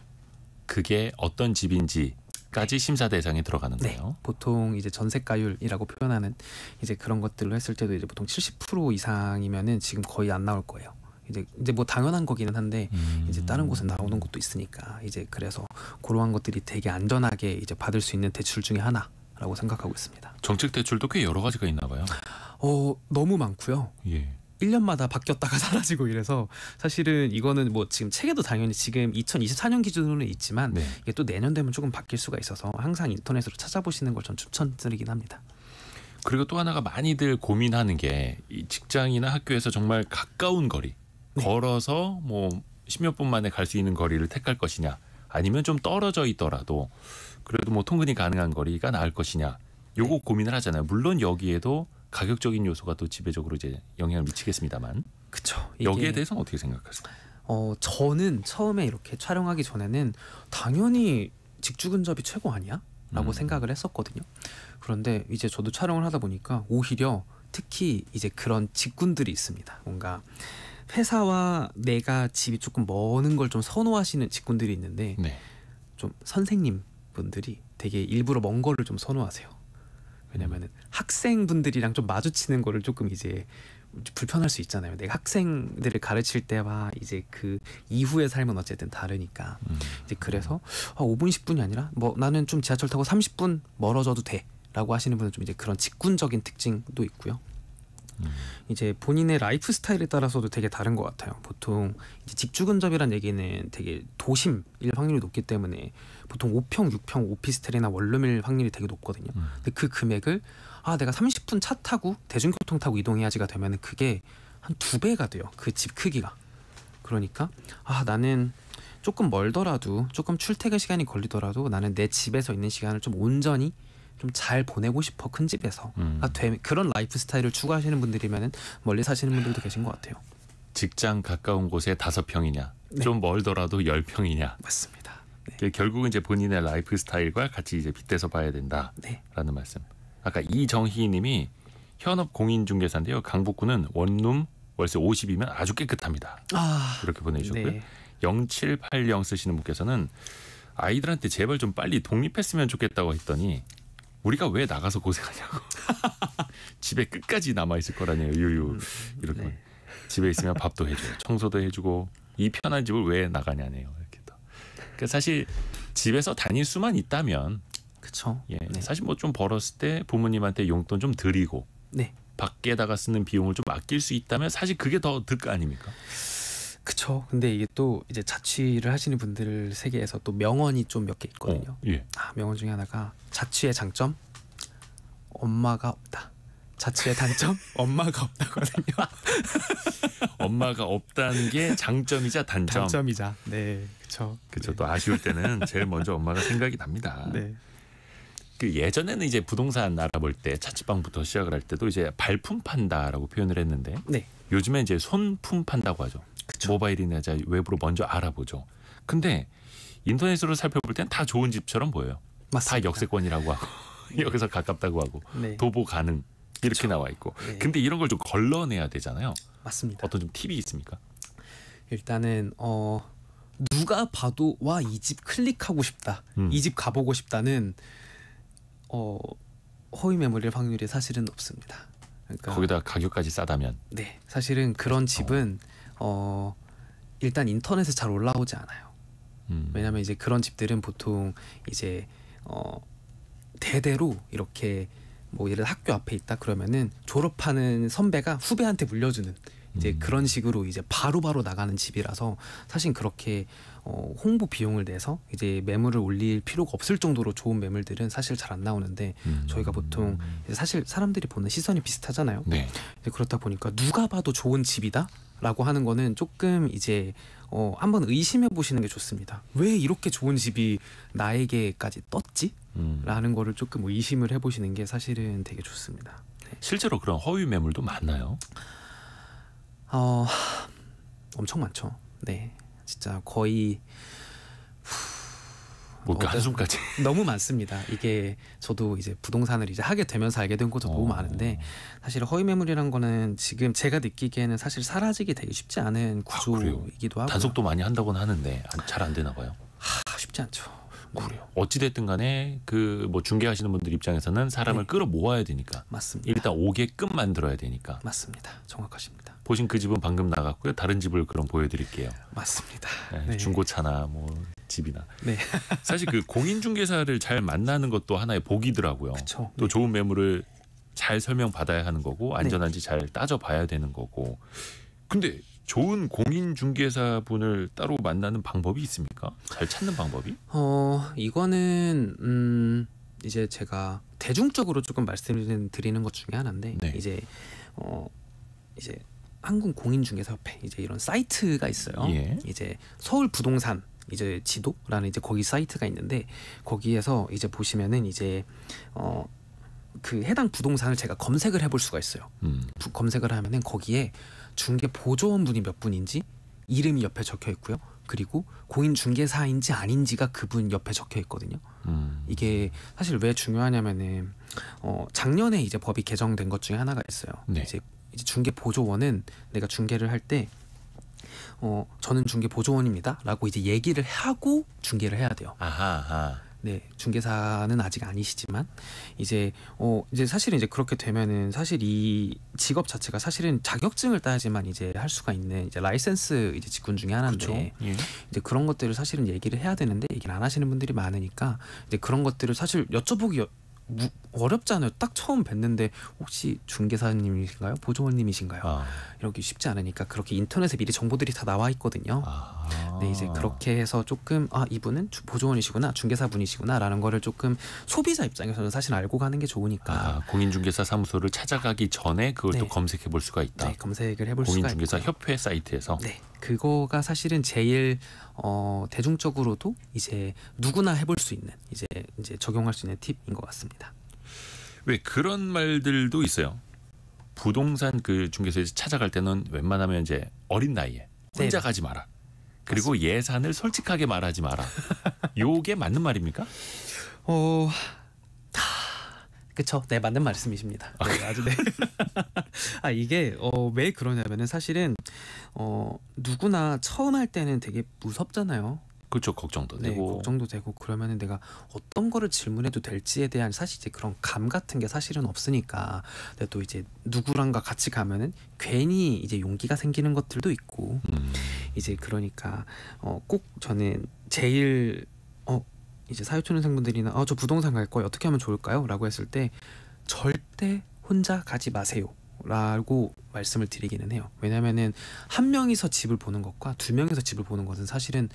그게 어떤 집인지 까지 네. 심사 대상에 들어가는 거예요. 네. 보통 이제 전세가율이라고 표현하는 이제 그런 것들로 했을 때도 이제 보통 70% 이상이면은 지금 거의 안 나올 거예요. 이제 이제 뭐 당연한 거기는 한데 음. 이제 다른 곳에 나오는 것도 있으니까 이제 그래서 그러한 것들이 되게 안전하게 이제 받을 수 있는 대출 중에 하나라고 생각하고 있습니다. 정책 대출도 꽤 여러 가지가 있나 봐요. 어 너무 많고요. 예. 1년마다 바뀌었다가 사라지고 이래서 사실은 이거는 뭐 지금 책에도 당연히 지금 2024년 기준으로는 있지만 네. 이게 또 내년 되면 조금 바뀔 수가 있어서 항상 인터넷으로 찾아보시는 걸 전 추천드리긴 합니다. 그리고 또 하나가 많이들 고민하는 게 직장이나 학교에서 정말 가까운 거리 네. 걸어서 뭐 십몇 분 만에 갈 수 있는 거리를 택할 것이냐 아니면 좀 떨어져 있더라도 그래도 뭐 통근이 가능한 거리가 나을 것이냐 요거 네. 고민을 하잖아요. 물론 여기에도 가격적인 요소가 또 지배적으로 이제 영향을 미치겠습니다만. 그쵸 여기에 대해서는 어떻게 생각하세요? 어 저는 처음에 이렇게 촬영하기 전에는 당연히 직주근접이 최고 아니야? 라고 음. 생각을 했었거든요. 그런데 이제 저도 촬영을 하다 보니까 오히려 특히 이제 그런 직군들이 있습니다. 뭔가 회사와 내가 집이 조금 먼 걸 좀 선호하시는 직군들이 있는데 네. 좀 선생님 분들이 되게 일부러 먼 거를 좀 선호하세요. 왜냐면은 음. 학생분들이랑 좀 마주치는 거를 조금 이제 불편할 수 있잖아요. 내가 학생들을 가르칠 때와 이제 그 이후의 삶은 어쨌든 다르니까. 음. 이제 그래서 아, 5분 10분이 아니라 뭐 나는 좀 지하철 타고 30분 멀어져도 돼라고 하시는 분은 좀 이제 그런 직군적인 특징도 있고요. 음. 이제 본인의 라이프 스타일에 따라서도 되게 다른 것 같아요. 보통 이제 직주근접이란 얘기는 되게 도심일 확률이 높기 때문에 보통 5평, 6평 오피스텔이나 원룸일 확률이 되게 높거든요. 음. 근데 그 금액을 아 내가 30분 차 타고 대중교통 타고 이동해야지가 되면 그게 한 두 배가 돼요. 그 집 크기가. 그러니까 아 나는 조금 멀더라도 조금 출퇴근 시간이 걸리더라도 나는 내 집에서 있는 시간을 좀 온전히 좀잘 보내고 싶어 큰 집에서 음. 아, 그런 라이프 스타일을 추구하시는 분들이면 멀리 사시는 분들도 계신 것 같아요. 직장 가까운 곳에 다섯 평이냐, 네. 좀 멀더라도 열 평이냐. 맞습니다. 네. 그 결국은 이제 본인의 라이프 스타일과 같이 이제 빗대서 봐야 된다라는 네. 말씀. 아까 이정희님이 현업 공인중개사인데요. 강북구는 원룸 월세 50이면 아주 깨끗합니다. 아, 이렇게 보내주셨고요. 네. 0780 쓰시는 분께서는 아이들한테 제발 좀 빨리 독립했으면 좋겠다고 했더니 우리가 왜 나가서 고생하냐고. 집에 끝까지 남아 있을 거라네요. 유유 음, 이렇게 네. 집에 있으면 밥도 해줘요, 청소도 해주고 이 편한 집을 왜 나가냐네요. 이렇게 또. 그러니까 사실 집에서 다닐 수만 있다면. 그렇죠. 예, 네. 사실 뭐 좀 벌었을 때 부모님한테 용돈 좀 드리고. 네. 밖에다가 쓰는 비용을 좀 아낄 수 있다면 사실 그게 더 득 아닙니까? 그쵸. 근데 이게 또 이제 자취를 하시는 분들 세계에서 또 명언이 좀 몇 개 있거든요. 어, 예. 아, 명언 중에 하나가 자취의 장점 엄마가 없다. 자취의 단점 엄마가 없다거든요. 엄마가 없다는 게 장점이자 단점. 장점이자. 네, 그쵸그렇 네. 또 아쉬울 때는 제일 먼저 엄마가 생각이 납니다. 네. 그 예전에는 이제 부동산 알아볼 때 자취방부터 시작을 할 때도 이제 발품 판다라고 표현을 했는데. 네. 요즘에 이제 손품 판다고 하죠. 그쵸. 모바일이나 자 웹으로 먼저 알아보죠. 근데 인터넷으로 살펴볼 땐 다 좋은 집처럼 보여요. 맞습니다. 다 역세권이라고 하고 여기서 가깝다고 하고 네. 도보 가능 이렇게 그쵸. 나와 있고. 네. 근데 이런 걸 좀 걸러내야 되잖아요. 맞습니다. 어떤 좀 팁이 있습니까? 일단은 어 누가 봐도 와 이 집 클릭하고 싶다. 음. 이집 가보고 싶다는 어 허위 매물일 확률이 사실은 높습니다. 그러니까 거기다 가격까지 가 싸다면. 네, 사실은 그런 어. 집은 어, 일단 인터넷에 잘 올라오지 않아요. 음. 왜냐하면 이제 그런 집들은 보통 이제 어, 대대로 이렇게 뭐 예를 들어 학교 앞에 있다 그러면은 졸업하는 선배가 후배한테 물려주는 이제 음. 그런 식으로 이제 바로바로 바로 나가는 집이라서 사실 그렇게 어, 홍보 비용을 내서 이제 매물을 올릴 필요가 없을 정도로 좋은 매물들은 사실 잘 안 나오는데 음. 저희가 보통 사실 사람들이 보는 시선이 비슷하잖아요. 네. 그렇다 보니까 누가 봐도 좋은 집이다라고 하는 거는 조금 이제 어, 한번 의심해 보시는 게 좋습니다. 왜 이렇게 좋은 집이 나에게까지 떴지? 라는 음. 거를 조금 의심을 해 보시는 게 사실은 되게 좋습니다. 네. 실제로 그런 허위 매물도 많나요? 어, 엄청 많죠. 네. 진짜 거의 뭐가 그 한숨까지 너무 많습니다. 이게 저도 이제 부동산을 이제 하게 되면서 알게 된 것도 어. 너무 많은데 사실 허위 매물이란 거는 지금 제가 느끼기에는 사실 사라지기 되게 쉽지 않은 아, 구조이기도 하고 단속도 많이 한다고 하는데 잘 안 되나 봐요. 하, 쉽지 않죠. 뭐 그래요. 어찌 됐든 간에 그 뭐 중개하시는 분들 입장에서는 사람을 네. 끌어 모아야 되니까. 맞습니다. 일단 오게끔 만들어야 되니까. 맞습니다. 정확하십니다. 보신 그 집은 방금 나갔고요. 다른 집을 그럼 보여드릴게요. 맞습니다. 네, 네. 중고차나 뭐 집이나. 네. 사실 그 공인중개사를 잘 만나는 것도 하나의 복이더라고요. 그쵸. 또 네. 좋은 매물을 잘 설명받아야 하는 거고 네. 안전한지 잘 따져봐야 되는 거고. 근데 좋은 공인중개사분을 따로 만나는 방법이 있습니까? 잘 찾는 방법이? 어 이거는 음 이제 제가 대중적으로 조금 말씀드리는 것 중에 하나인데 네. 이제 어 이제 한국 공인중개사협회 이제 이런 사이트가 있어요. 예. 이제 서울 부동산 이제 지도라는 이제 거기 사이트가 있는데 거기에서 이제 보시면은 이제 어. 그 해당 부동산을 제가 검색을 해볼 수가 있어요. 음. 부, 검색을 하면은 거기에 중개 보조원 분이 몇 분인지 이름이 옆에 적혀 있고요. 그리고 공인 중개사인지 아닌지가 그분 옆에 적혀 있거든요. 음. 이게 사실 왜 중요하냐면은 어 작년에 이제 법이 개정된 것 중에 하나가 있어요. 네. 이제 이제 중개 보조원은 내가 중개를 할 때 어, 저는 중개 보조원입니다. 라고 이제 얘기를 하고 중개를 해야 돼요. 아하. 네, 중개사는 아직 아니시지만 이제 어 이제 사실은 이제 그렇게 되면은 사실 이 직업 자체가 사실은 자격증을 따야지만 이제 할 수가 있는 이제 라이센스 이제 직군 중에 하나인데 예. 이제 그런 것들을 사실은 얘기를 해야 되는데 얘기를 안 하시는 분들이 많으니까 이제 그런 것들을 사실 여쭤보기 무, 어렵잖아요. 딱 처음 뵀는데 혹시 중개사님이신가요? 보조원님이신가요? 아. 이러기 쉽지 않으니까 그렇게 인터넷에 미리 정보들이 다 나와 있거든요. 아. 네, 이제 그렇게 해서 조금 아 이분은 보조원이시구나, 중개사분이시구나라는 거를 조금 소비자 입장에서는 사실 알고 가는 게 좋으니까 아, 공인중개사 사무소를 찾아가기 전에 그걸 네. 또 검색해 볼 수가 있다. 네, 검색을 해볼 공인중개사 협회 사이트에서. 네, 그거가 사실은 제일 어, 대중적으로도 이제 누구나 해볼 수 있는 이제 이제 적용할 수 있는 팁인 것 같습니다. 왜 그런 말들도 있어요. 부동산 그 중개소에 찾아갈 때는 웬만하면 이제 어린 나이에 혼자 네. 네. 가지 마라. 그리고 맞습니다. 예산을 솔직하게 말하지 마라. 요게 맞는 말입니까? 어, 그쵸. 네, 맞는 말씀이십니다. 아, 네, 아주 네. 아, 이게 어, 왜 그러냐면은 사실은 어, 누구나 처음 할 때는 되게 무섭잖아요. 그렇죠 걱정도 네, 되고 걱정도 되고 그러면은 내가 어떤 거를 질문해도 될지에 대한 사실 이제 그런 감 같은 게 사실은 없으니까 근데 또 이제 누구랑가 같이 가면은 괜히 이제 용기가 생기는 것들도 있고 음. 이제 그러니까 어 꼭 저는 제일 어 이제 사유초년생분들이나 어저 부동산 갈 거예요 어떻게 하면 좋을까요?라고 했을 때 절대 혼자 가지 마세요. 라고 말씀을 드리기는 해요. 왜냐면은 한 명이서 집을 보는 것과 두 명이서 집을 보는 것은 사실은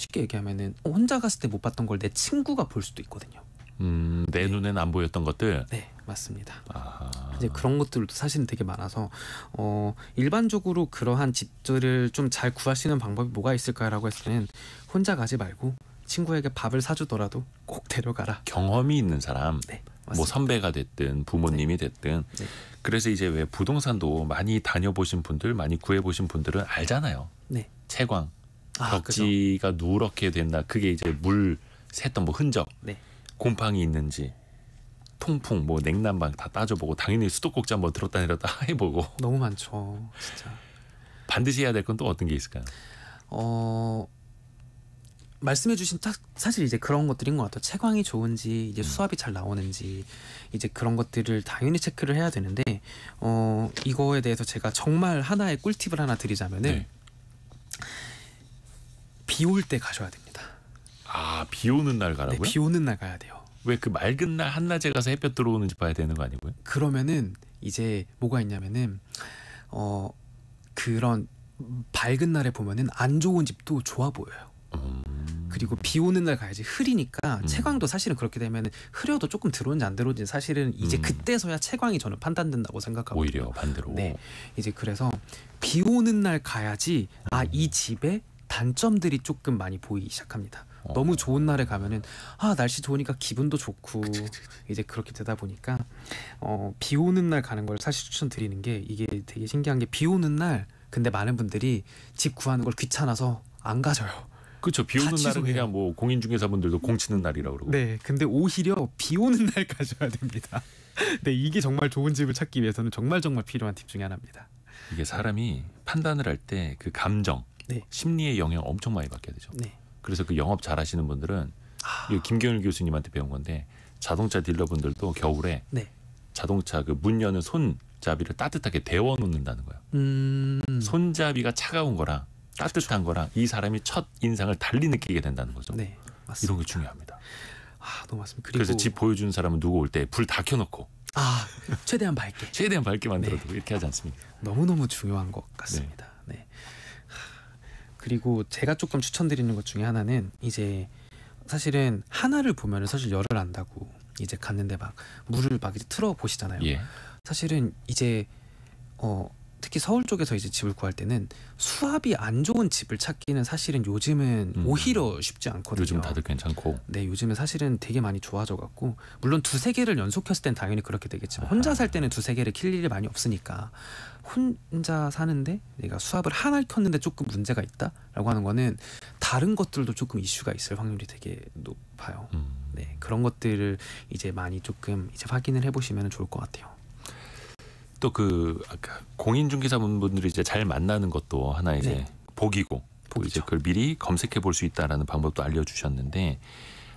쉽게 얘기하면은 혼자 갔을 때 못 봤던 걸 내 친구가 볼 수도 있거든요. 음, 내 네. 눈엔 안 보였던 것들. 네, 맞습니다. 아하. 이제 그런 것들도 사실은 되게 많아서 어, 일반적으로 그러한 집들을 좀 잘 구할 수 있는 방법이 뭐가 있을까라고 했을 때는 혼자 가지 말고 친구에게 밥을 사주더라도 꼭 데려가라. 경험이 있는 사람. 네. 뭐 선배가 됐든 부모님이 네. 됐든 네. 그래서 이제 왜 부동산도 많이 다녀보신 분들 많이 구해보신 분들은 알잖아요. 네. 채광 아, 벽지가 그 누렇게 됐나 그게 이제 물 샜던 뭐 흔적 네. 곰팡이 있는지 통풍 뭐 냉난방 다 따져보고 당연히 수도꼭지 한번 들었다 내렸다 해보고 너무 많죠 진짜 반드시 해야 될 건 또 어떤 게 있을까요? 어 말씀해주신 사실 이제 그런 것들인 것 같아요. 채광이 좋은지 이제 음. 수압이 잘 나오는지 이제 그런 것들을 당연히 체크를 해야 되는데 어 이거에 대해서 제가 정말 하나의 꿀팁을 하나 드리자면은 네. 비올때 가셔야 됩니다. 아, 비 오는 날 가라고요? 네, 비 오는 날 가야 돼요. 왜 그 맑은 날 한낮에 가서 햇볕 들어오는지 봐야 되는 거 아니고요? 그러면은 이제 뭐가 있냐면은 어 그런 밝은 날에 보면은 안 좋은 집도 좋아 보여요. 음. 그리고 비 오는 날 가야지 흐리니까 음. 채광도 사실은 그렇게 되면 흐려도 조금 들어온지 안 들어온지 사실은 이제 음. 그때서야 채광이 저는 판단된다고 생각하고 오히려 반대로 네 이제 그래서 비 오는 날 가야지 아이 집에 단점들이 조금 많이 보이기 시작합니다. 어. 너무 좋은 날에 가면은 아 날씨 좋으니까 기분도 좋고 그치, 그치, 그치. 이제 그렇게 되다 보니까 어, 비 오는 날 가는 걸 사실 추천드리는 게 이게 되게 신기한 게 비 오는 날 근데 많은 분들이 집 구하는 걸 귀찮아서 안 가져요. 그렇죠. 비 오는 날은 그냥 뭐 공인중개사분들도 공 치는 날이라고 그러고. 네. 근데 오히려 비 오는 날 가셔야 됩니다. 네, 이게 정말 좋은 집을 찾기 위해서는 정말 정말 필요한 팁 중에 하나입니다. 이게 사람이 판단을 할 때 그 감정, 네. 심리의 영향 엄청 많이 받게 되죠. 네. 그래서 그 영업 잘하시는 분들은 아. 이 김경일 교수님한테 배운 건데 자동차 딜러분들도 겨울에 네. 자동차 그 문 여는 손잡이를 따뜻하게 데워 놓는다는 거예요. 음. 손잡이가 차가운 거랑 그렇죠. 따뜻한 그렇죠. 거랑 이 사람이 첫 인상을 달리 느끼게 된다는 거죠. 네, 맞습니다. 이런 게 중요합니다. 아, 너무 맞습니다. 그래서집 보여주는 사람은 누구 올 때 불 다 켜놓고 아, 최대한 밝게 최대한 밝게 만들어도 네. 이렇게 하지 않습니까? 너무 너무 중요한 것 같습니다. 네. 그리고 제가 조금 추천드리는 것 중에 하나는 이제 사실은 하나를 보면은 사실 열을 안다고 이제 갔는데 막 물을 막 이제 틀어 보시잖아요. 예. 사실은 이제 어 특히 서울 쪽에서 이제 집을 구할 때는 수압이 안 좋은 집을 찾기는 사실은 요즘은 음. 오히려 쉽지 않거든요. 요즘 다들 괜찮고. 네, 요즘은 사실은 되게 많이 좋아져 갖고 물론 두세 개를 연속했을 땐 당연히 그렇게 되겠지만 혼자 살 때는 두세 개를 킬 일이 많이 없으니까 혼자 사는데 내가 수압을 하나 켰는데 조금 문제가 있다라고 하는 거는 다른 것들도 조금 이슈가 있을 확률이 되게 높아요. 음. 네 그런 것들을 이제 많이 조금 이제 확인을 해보시면 좋을 것 같아요. 또 그 아까 공인중개사분들이 이제 잘 만나는 것도 하나 이제 네. 복이고 복이죠. 이제 그걸 미리 검색해 볼 수 있다라는 방법도 알려주셨는데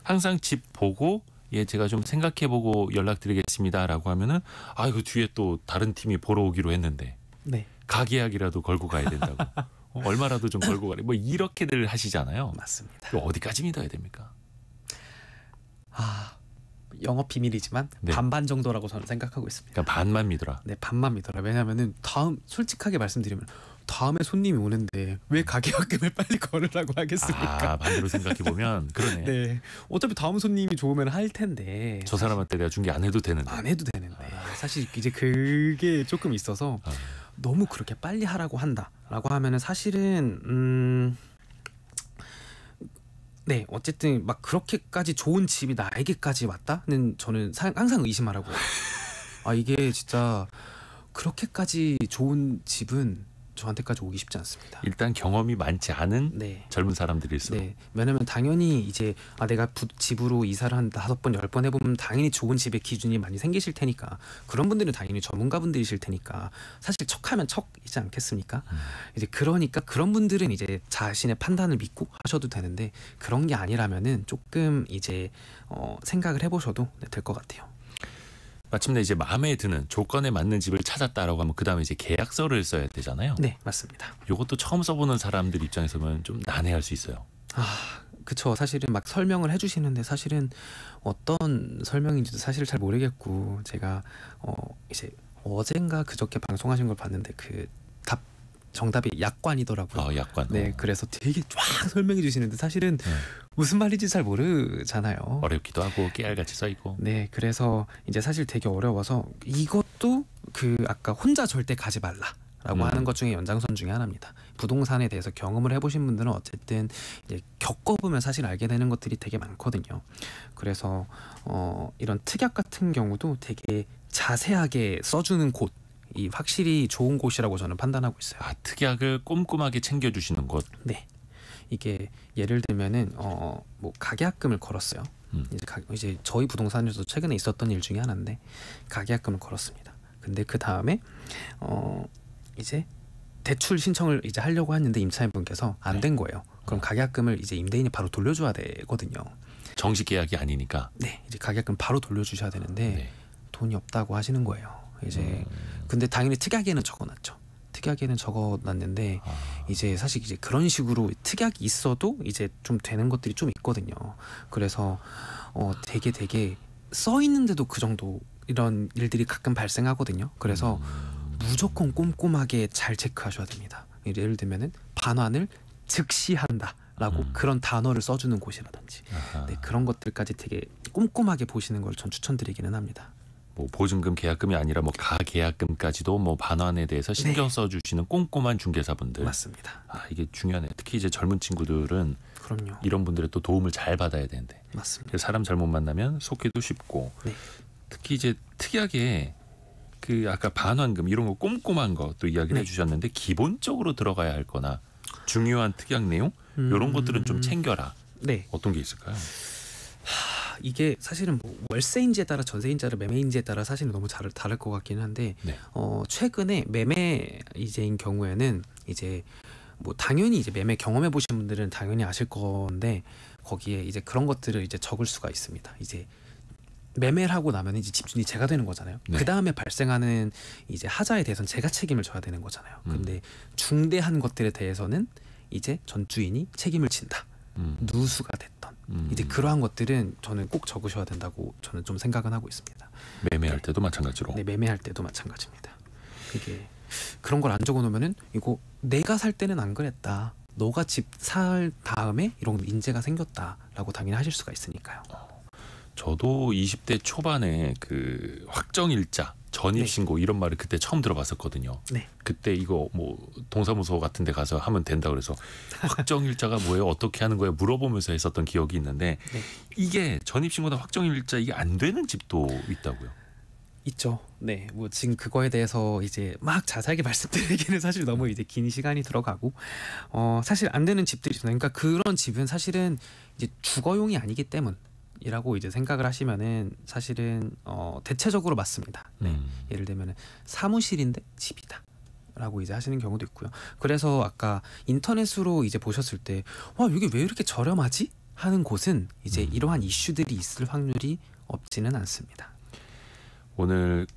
항상 집 보고 예, 제가 좀 생각해보고 연락드리겠습니다라고 하면은 아 이거 그 뒤에 또 다른 팀이 보러 오기로 했는데 네. 가계약이라도 걸고 가야 된다고. 어. 얼마라도 좀 걸고 가래. 뭐 이렇게들 하시잖아요. 맞습니다. 어디까지 믿어야 됩니까? 아 영업 비밀이지만 네. 반반 정도라고 저는 생각하고 있습니다. 그러니까 반만 믿어라. 네, 반만 믿어라. 왜냐하면은 다음 솔직하게 말씀드리면 다음에 손님이 오는데 왜 가계약금을 빨리 걸으라고 하겠습니까? 아, 반대로 생각해 보면 그러네. 네, 어차피 다음 손님이 좋으면 할 텐데. 저 사람한테 내가 준 게 안 해도 되는데. 안 해도 되는데. 아. 사실 이제 그게 조금 있어서. 아. 너무 그렇게 빨리 하라고 한다라고 하면은 사실은 음. 네, 어쨌든 막 그렇게까지 좋은 집이 나에게까지 왔다는 저는 사, 항상 의심하라고. 아 이게 진짜 그렇게까지 좋은 집은 저한테까지 오기 쉽지 않습니다. 일단 경험이 많지 않은 네. 젊은 사람들일수록. 네. 왜냐하면 당연히 이제 아 내가 부, 집으로 이사를 한 다섯 번, 열 번 해보면 당연히 좋은 집의 기준이 많이 생기실 테니까 그런 분들은 당연히 전문가분들이실 테니까 사실 척하면 척이지 않겠습니까? 음. 이제 그러니까 그런 분들은 이제 자신의 판단을 믿고 하셔도 되는데 그런 게 아니라면은 조금 이제 어, 생각을 해보셔도 네, 될것 같아요. 마침내 이제 마음에 드는 조건에 맞는 집을 찾았다라고 하면 그다음에 이제 계약서를 써야 되잖아요. 네, 맞습니다. 요것도 처음 써보는 사람들 입장에서 보좀 난해할 수 있어요. 아, 그쵸 사실은 막 설명을 해주시는데 사실은 어떤 설명인지도 사실 잘 모르겠고 제가 어 이제 어젠가 그저께 방송하신 걸 봤는데 그 정답이 약관이더라고요. 아, 약관. 네, 어. 그래서 되게 쫙 설명해 주시는데 사실은 네. 무슨 말인지 잘 모르잖아요. 어렵기도 하고 깨알같이 써 있고. 네, 그래서 이제 사실 되게 어려워서 이것도 그 아까 혼자 절대 가지 말라. 라고 음. 하는 것 중에 연장선 중에 하나입니다. 부동산에 대해서 경험을 해보신 분들은 어쨌든 이제 겪어보면 사실 알게 되는 것들이 되게 많거든요. 그래서 어, 이런 특약 같은 경우도 되게 자세하게 써주는 곳이 확실히 좋은 곳이라고 저는 판단하고 있어요. 아, 특약을 꼼꼼하게 챙겨주시는 곳. 네. 이게 예를 들면은 어뭐 가계약금을 걸었어요. 음. 이제, 가, 이제 저희 부동산에서 최근에 있었던 일 중에 하나인데 가계약금을 걸었습니다. 근데 그 다음에 어 이제 대출 신청을 이제 하려고 했는데 임차인분께서 안된 네. 거예요. 그럼 가계약금을 아. 이제 임대인이 바로 돌려줘야 되거든요. 정식 계약이 아니니까. 네, 이제 가계약금 바로 돌려주셔야 되는데 네. 돈이 없다고 하시는 거예요. 이제 근데 당연히 특약에는 적어놨죠. 특약에는 적어놨는데 아. 이제 사실 이제 그런 식으로 특약이 있어도 이제 좀 되는 것들이 좀 있거든요. 그래서 어 되게 되게 써 있는데도 그 정도 이런 일들이 가끔 발생하거든요. 그래서 음. 무조건 꼼꼼하게 잘 체크하셔야 됩니다. 예를 들면은 반환을 즉시한다. 라고 음. 그런 단어를 써주는 곳이라든지 네, 그런 것들까지 되게 꼼꼼하게 보시는 걸 전 추천드리기는 합니다. 뭐 보증금 계약금이 아니라 뭐 가계약금까지도 뭐 반환에 대해서 네. 신경 써 주시는 꼼꼼한 중개사분들. 맞습니다. 아, 이게 중요하네. 특히 이제 젊은 친구들은 그럼요. 이런 분들의 또 도움을 잘 받아야 되는데. 맞습니다. 사람 잘못 만나면 속기도 쉽고. 네. 특히 이제 특이하게 그 아까 반환금 이런 거 꼼꼼한 거 또 이야기를 네. 해 주셨는데 기본적으로 들어가야 할 거나 중요한 특약 내용 음... 이런 것들은 좀 챙겨라. 네. 어떤 게 있을까요? 이게 사실은 뭐 월세인지에 따라 전세인지를 매매인지에 따라 사실은 너무 잘, 다를 것 같기는 한데 네. 어, 최근에 매매 이제인 경우에는 이제 뭐 당연히 이제 매매 경험해 보신 분들은 당연히 아실 건데 거기에 이제 그런 것들을 이제 적을 수가 있습니다. 이제 매매를 하고 나면 이제 집주인이 제가 되는 거잖아요. 네. 그 다음에 발생하는 이제 하자에 대해서는 제가 책임을 져야 되는 거잖아요. 음. 근데 중대한 것들에 대해서는 이제 전주인이 책임을 진다. 음. 누수가 됐다. 음. 이제 그러한 것들은 저는 꼭 적으셔야 된다고 저는 좀 생각은 하고 있습니다. 매매할 때도 마찬가지로. 네, 매매할 때도 마찬가지입니다. 이게 그런 걸 안 적어놓으면은 이거 내가 살 때는 안 그랬다. 너가 집 살 다음에 이런 인재가 생겼다라고 당연히 하실 수가 있으니까요. 어. 저도 20대 초반에 그 확정일자 전입신고 네. 이런 말을 그때 처음 들어봤었거든요. 네. 그때 이거 뭐 동사무소 같은 데 가서 하면 된다 그래서 확정일자가 뭐예요? 어떻게 하는 거예요? 물어보면서 했었던 기억이 있는데 네. 이게 전입신고나 확정일자 이게 안 되는 집도 있다고요. 있죠. 네, 뭐 지금 그거에 대해서 이제 막 자세하게 말씀드리기는 사실 너무 이제 긴 시간이 들어가고, 어 사실 안 되는 집들이 있어요. 그러니까 그런 집은 사실은 이제 주거용이 아니기 때문 에 이라고 이제 생각을 하시면은 사실은 어 대체적으로 맞습니다. 네. 음. 예를 들면 사무실인데 집이다. 라고 이제 하시는 경우도 있고요. 그래서 아까 인터넷으로 이제 보셨을 때 와, 이게 왜 이렇게 저렴하지? 하는 곳은 이제 음. 이러한 이슈들이 있을 확률이 없지는 않습니다. 오늘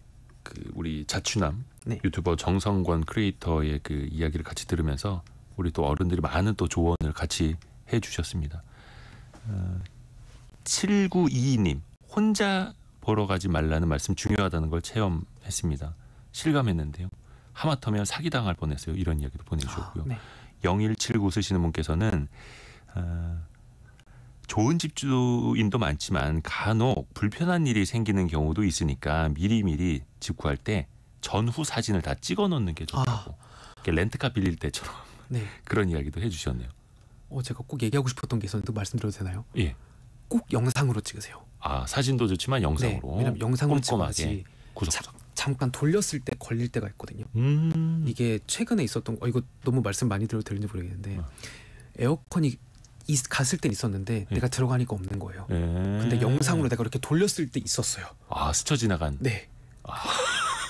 그 우리 자취남 네. 유튜버 정성권 크리에이터의 그 이야기를 같이 들으면서 우리 또 어른들이 많은 또 조언을 같이 해주셨습니다. 어, 7922님 혼자 보러 가지 말라는 말씀 중요하다는 걸 체험했습니다. 실감했는데요. 하마터면 사기당할 뻔했어요. 이런 이야기도 보내주셨고요. 아, 네. 0179 쓰시는 분께서는 어, 좋은 집주인도 많지만 간혹 불편한 일이 생기는 경우도 있으니까 미리미리 집 구할 때 전후 사진을 다 찍어 놓는 게 좋다고 아. 렌트카 빌릴 때처럼 네. 그런 이야기도 해주셨네요. 어, 제가 꼭 얘기하고 싶었던 게 있었는데 말씀드려도 되나요? 예. 꼭 영상으로 찍으세요. 아 사진도 좋지만 영상으로. 네, 왜냐면 영상으로 찍어야지 구석구석. 자, 잠깐 돌렸을 때 걸릴 때가 있거든요. 음. 이게 최근에 있었던 어 이거 너무 말씀 많이 들어도 되는지 모르겠는데 아. 에어컨이 있, 갔을 때 있었는데 예. 내가 들어가니까 없는 거예요. 예. 근데 영상으로 내가 이렇게 돌렸을 때 있었어요. 아 스쳐 지나간. 네. 아.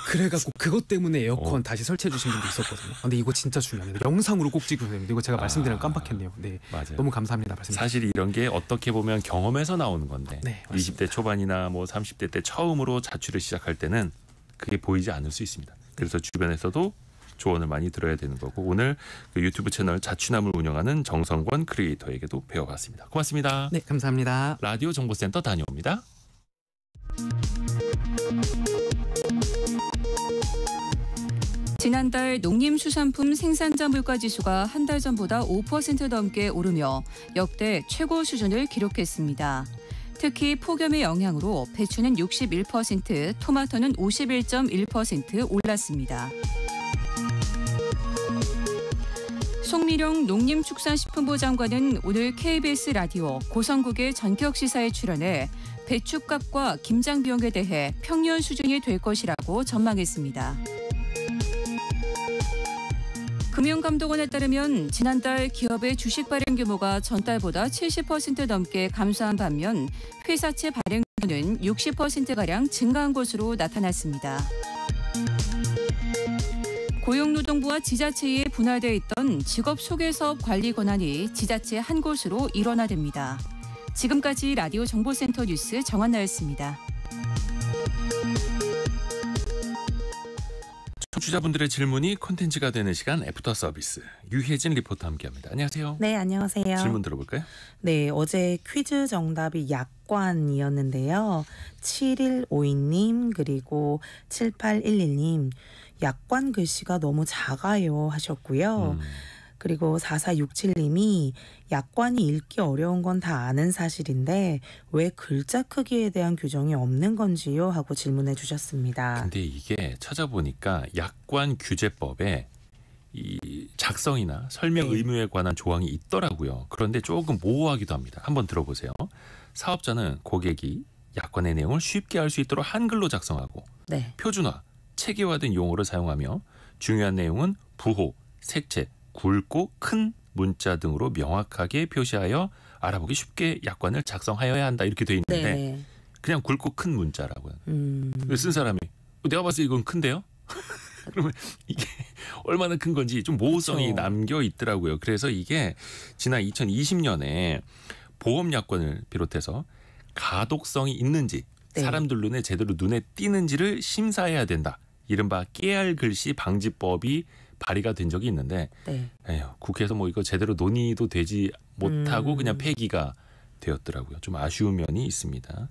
그래갖고 그것 때문에 에어컨 어. 다시 설치해 주신 분도 있었거든요. 아, 근데 이거 진짜 중요합니다. 영상으로 꼭 찍으셔야 됩니다. 이거 제가 아, 말씀드리면 깜빡했네요. 네, 맞아요. 너무 감사합니다. 말씀. 사실 이런 게 어떻게 보면 경험에서 나오는 건데 네, 맞습 20대 초반이나 뭐 30대 때 처음으로 자취를 시작할 때는 그게 보이지 않을 수 있습니다. 그래서 주변에서도 조언을 많이 들어야 되는 거고 오늘 그 유튜브 채널 자취남을 운영하는 정성권 크리에이터에게도 배워봤습니다. 고맙습니다. 네, 감사합니다. 라디오 정보센터 다녀옵니다. 지난달 농림수산품 생산자 물가지수가 한 달 전보다 5% 넘게 오르며 역대 최고 수준을 기록했습니다. 특히 폭염의 영향으로 배추는 61%, 토마토는 51.1% 올랐습니다. 송미령 농림축산식품부 장관은 오늘 KBS 라디오 고성국의 전격 시사에 출연해 배추값과 김장 비용에 대해 평년 수준이 될 것이라고 전망했습니다. 금융감독원에 따르면 지난달 기업의 주식 발행 규모가 전달보다 70% 넘게 감소한 반면 회사채 발행 규모는 60%가량 증가한 것으로 나타났습니다. 고용노동부와 지자체에 분할돼 있던 직업소개서업 관리 권한이 지자체 한 곳으로 일원화됩니다. 지금까지 라디오 정보센터 뉴스 정한나였습니다. 청취자분들의 질문이 콘텐츠가 되는 시간 애프터 서비스 유혜진 리포터 함께합니다. 안녕하세요. 네, 안녕하세요. 질문 들어볼까요? 네, 어제 퀴즈 정답이 약관이었는데요. 7152님 그리고 7811님 약관 글씨가 너무 작아요 하셨고요. 음. 그리고 4467님이 약관이 읽기 어려운 건 다 아는 사실인데 왜 글자 크기에 대한 규정이 없는 건지요? 하고 질문해 주셨습니다. 근데 이게 찾아보니까 약관 규제법에 이 작성이나 설명 네. 의무에 관한 조항이 있더라고요. 그런데 조금 모호하기도 합니다. 한번 들어보세요. 사업자는 고객이 약관의 내용을 쉽게 알 수 있도록 한글로 작성하고 네. 표준화, 체계화된 용어를 사용하며 중요한 내용은 부호, 색채, 굵고 큰 문자 등으로 명확하게 표시하여 알아보기 쉽게 약관을 작성하여야 한다 이렇게 돼 있는데 네. 그냥 굵고 큰 문자라고요. 음. 쓴 사람이 어, 내가 봤을 때 이건 큰데요? 그러면 이게 얼마나 큰 건지 좀 모호성이 그렇죠. 남겨 있더라고요. 그래서 이게 지난 2020년에 보험 약관을 비롯해서 가독성이 있는지 네. 사람들 눈에 제대로 눈에 띄는지를 심사해야 된다. 이른바 깨알 글씨 방지법이 발의가 된 적이 있는데 네. 에휴, 국회에서 뭐 이거 제대로 논의도 되지 못하고 음. 그냥 폐기가 되었더라고요. 좀 아쉬운 면이 있습니다.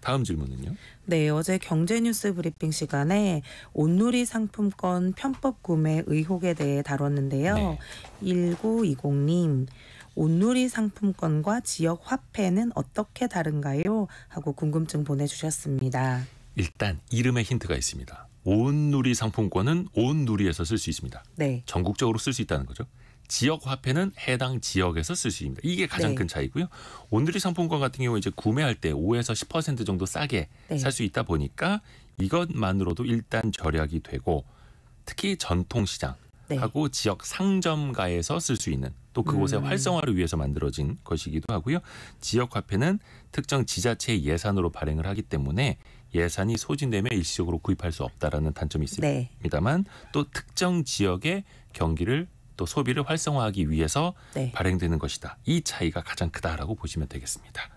다음 질문은요. 네, 어제 경제뉴스 브리핑 시간에 온누리 상품권 편법 구매 의혹에 대해 다뤘는데요. 네. 1920님, 온누리 상품권과 지역 화폐는 어떻게 다른가요? 하고 궁금증 보내주셨습니다. 일단 이름에 힌트가 있습니다. 온누리 상품권은 온누리에서 쓸 수 있습니다. 네. 전국적으로 쓸 수 있다는 거죠. 지역 화폐는 해당 지역에서 쓸 수 있습니다. 이게 가장 네. 큰 차이고요. 온누리 상품권 같은 경우 이제 구매할 때 5에서 10% 정도 싸게 네. 살수 있다 보니까 이것만으로도 일단 절약이 되고 특히 전통시장 네. 하고 지역 상점가에서 쓸 수 있는 또 그곳의 음. 활성화를 위해서 만들어진 것이기도 하고요. 지역 화폐는 특정 지자체 예산으로 발행을 하기 때문에 예산이 소진되면 일시적으로 구입할 수 없다라는 단점이 네. 있습니다만 네. 또 특정 지역의 경기를 또 소비를 활성화하기 위해서 네. 발행되는 것이다. 이 차이가 가장 크다라고 보시면 되겠습니다.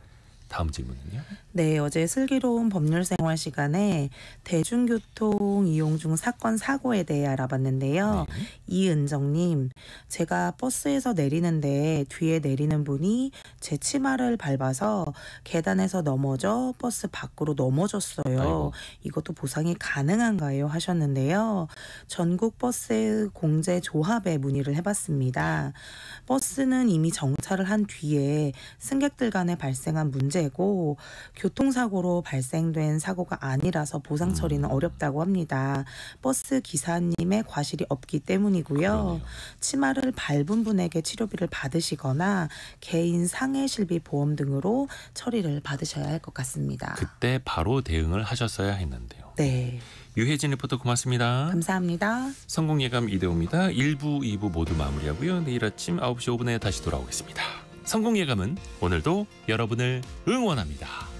다음 질문은요. 네, 어제 슬기로운 법률 생활 시간에 대중교통 이용 중 사건 사고에 대해 알아봤는데요. 네. 이은정님, 제가 버스에서 내리는데 뒤에 내리는 분이 제 치마를 밟아서 계단에서 넘어져 버스 밖으로 넘어졌어요. 아이고. 이것도 보상이 가능한가요? 하셨는데요. 전국 버스 공제 조합에 문의를 해봤습니다. 버스는 이미 정차를 한 뒤에 승객들 간에 발생한 문제 문제고 교통사고로 발생된 사고가 아니라서 보상 처리는 음. 어렵다고 합니다. 버스 기사님의 과실이 없기 때문이고요. 그러네요. 치마를 밟은 분에게 치료비를 받으시거나 개인 상해 실비 보험 등으로 처리를 받으셔야 할 것 같습니다. 그때 바로 대응을 하셨어야 했는데요. 네. 유혜진 리포터 고맙습니다. 감사합니다. 성공 예감 이대호입니다. 1부, 2부 모두 마무리하고요. 내일 아침 9시 5분에 다시 돌아오겠습니다. 성공 예감은 오늘도 여러분을 응원합니다.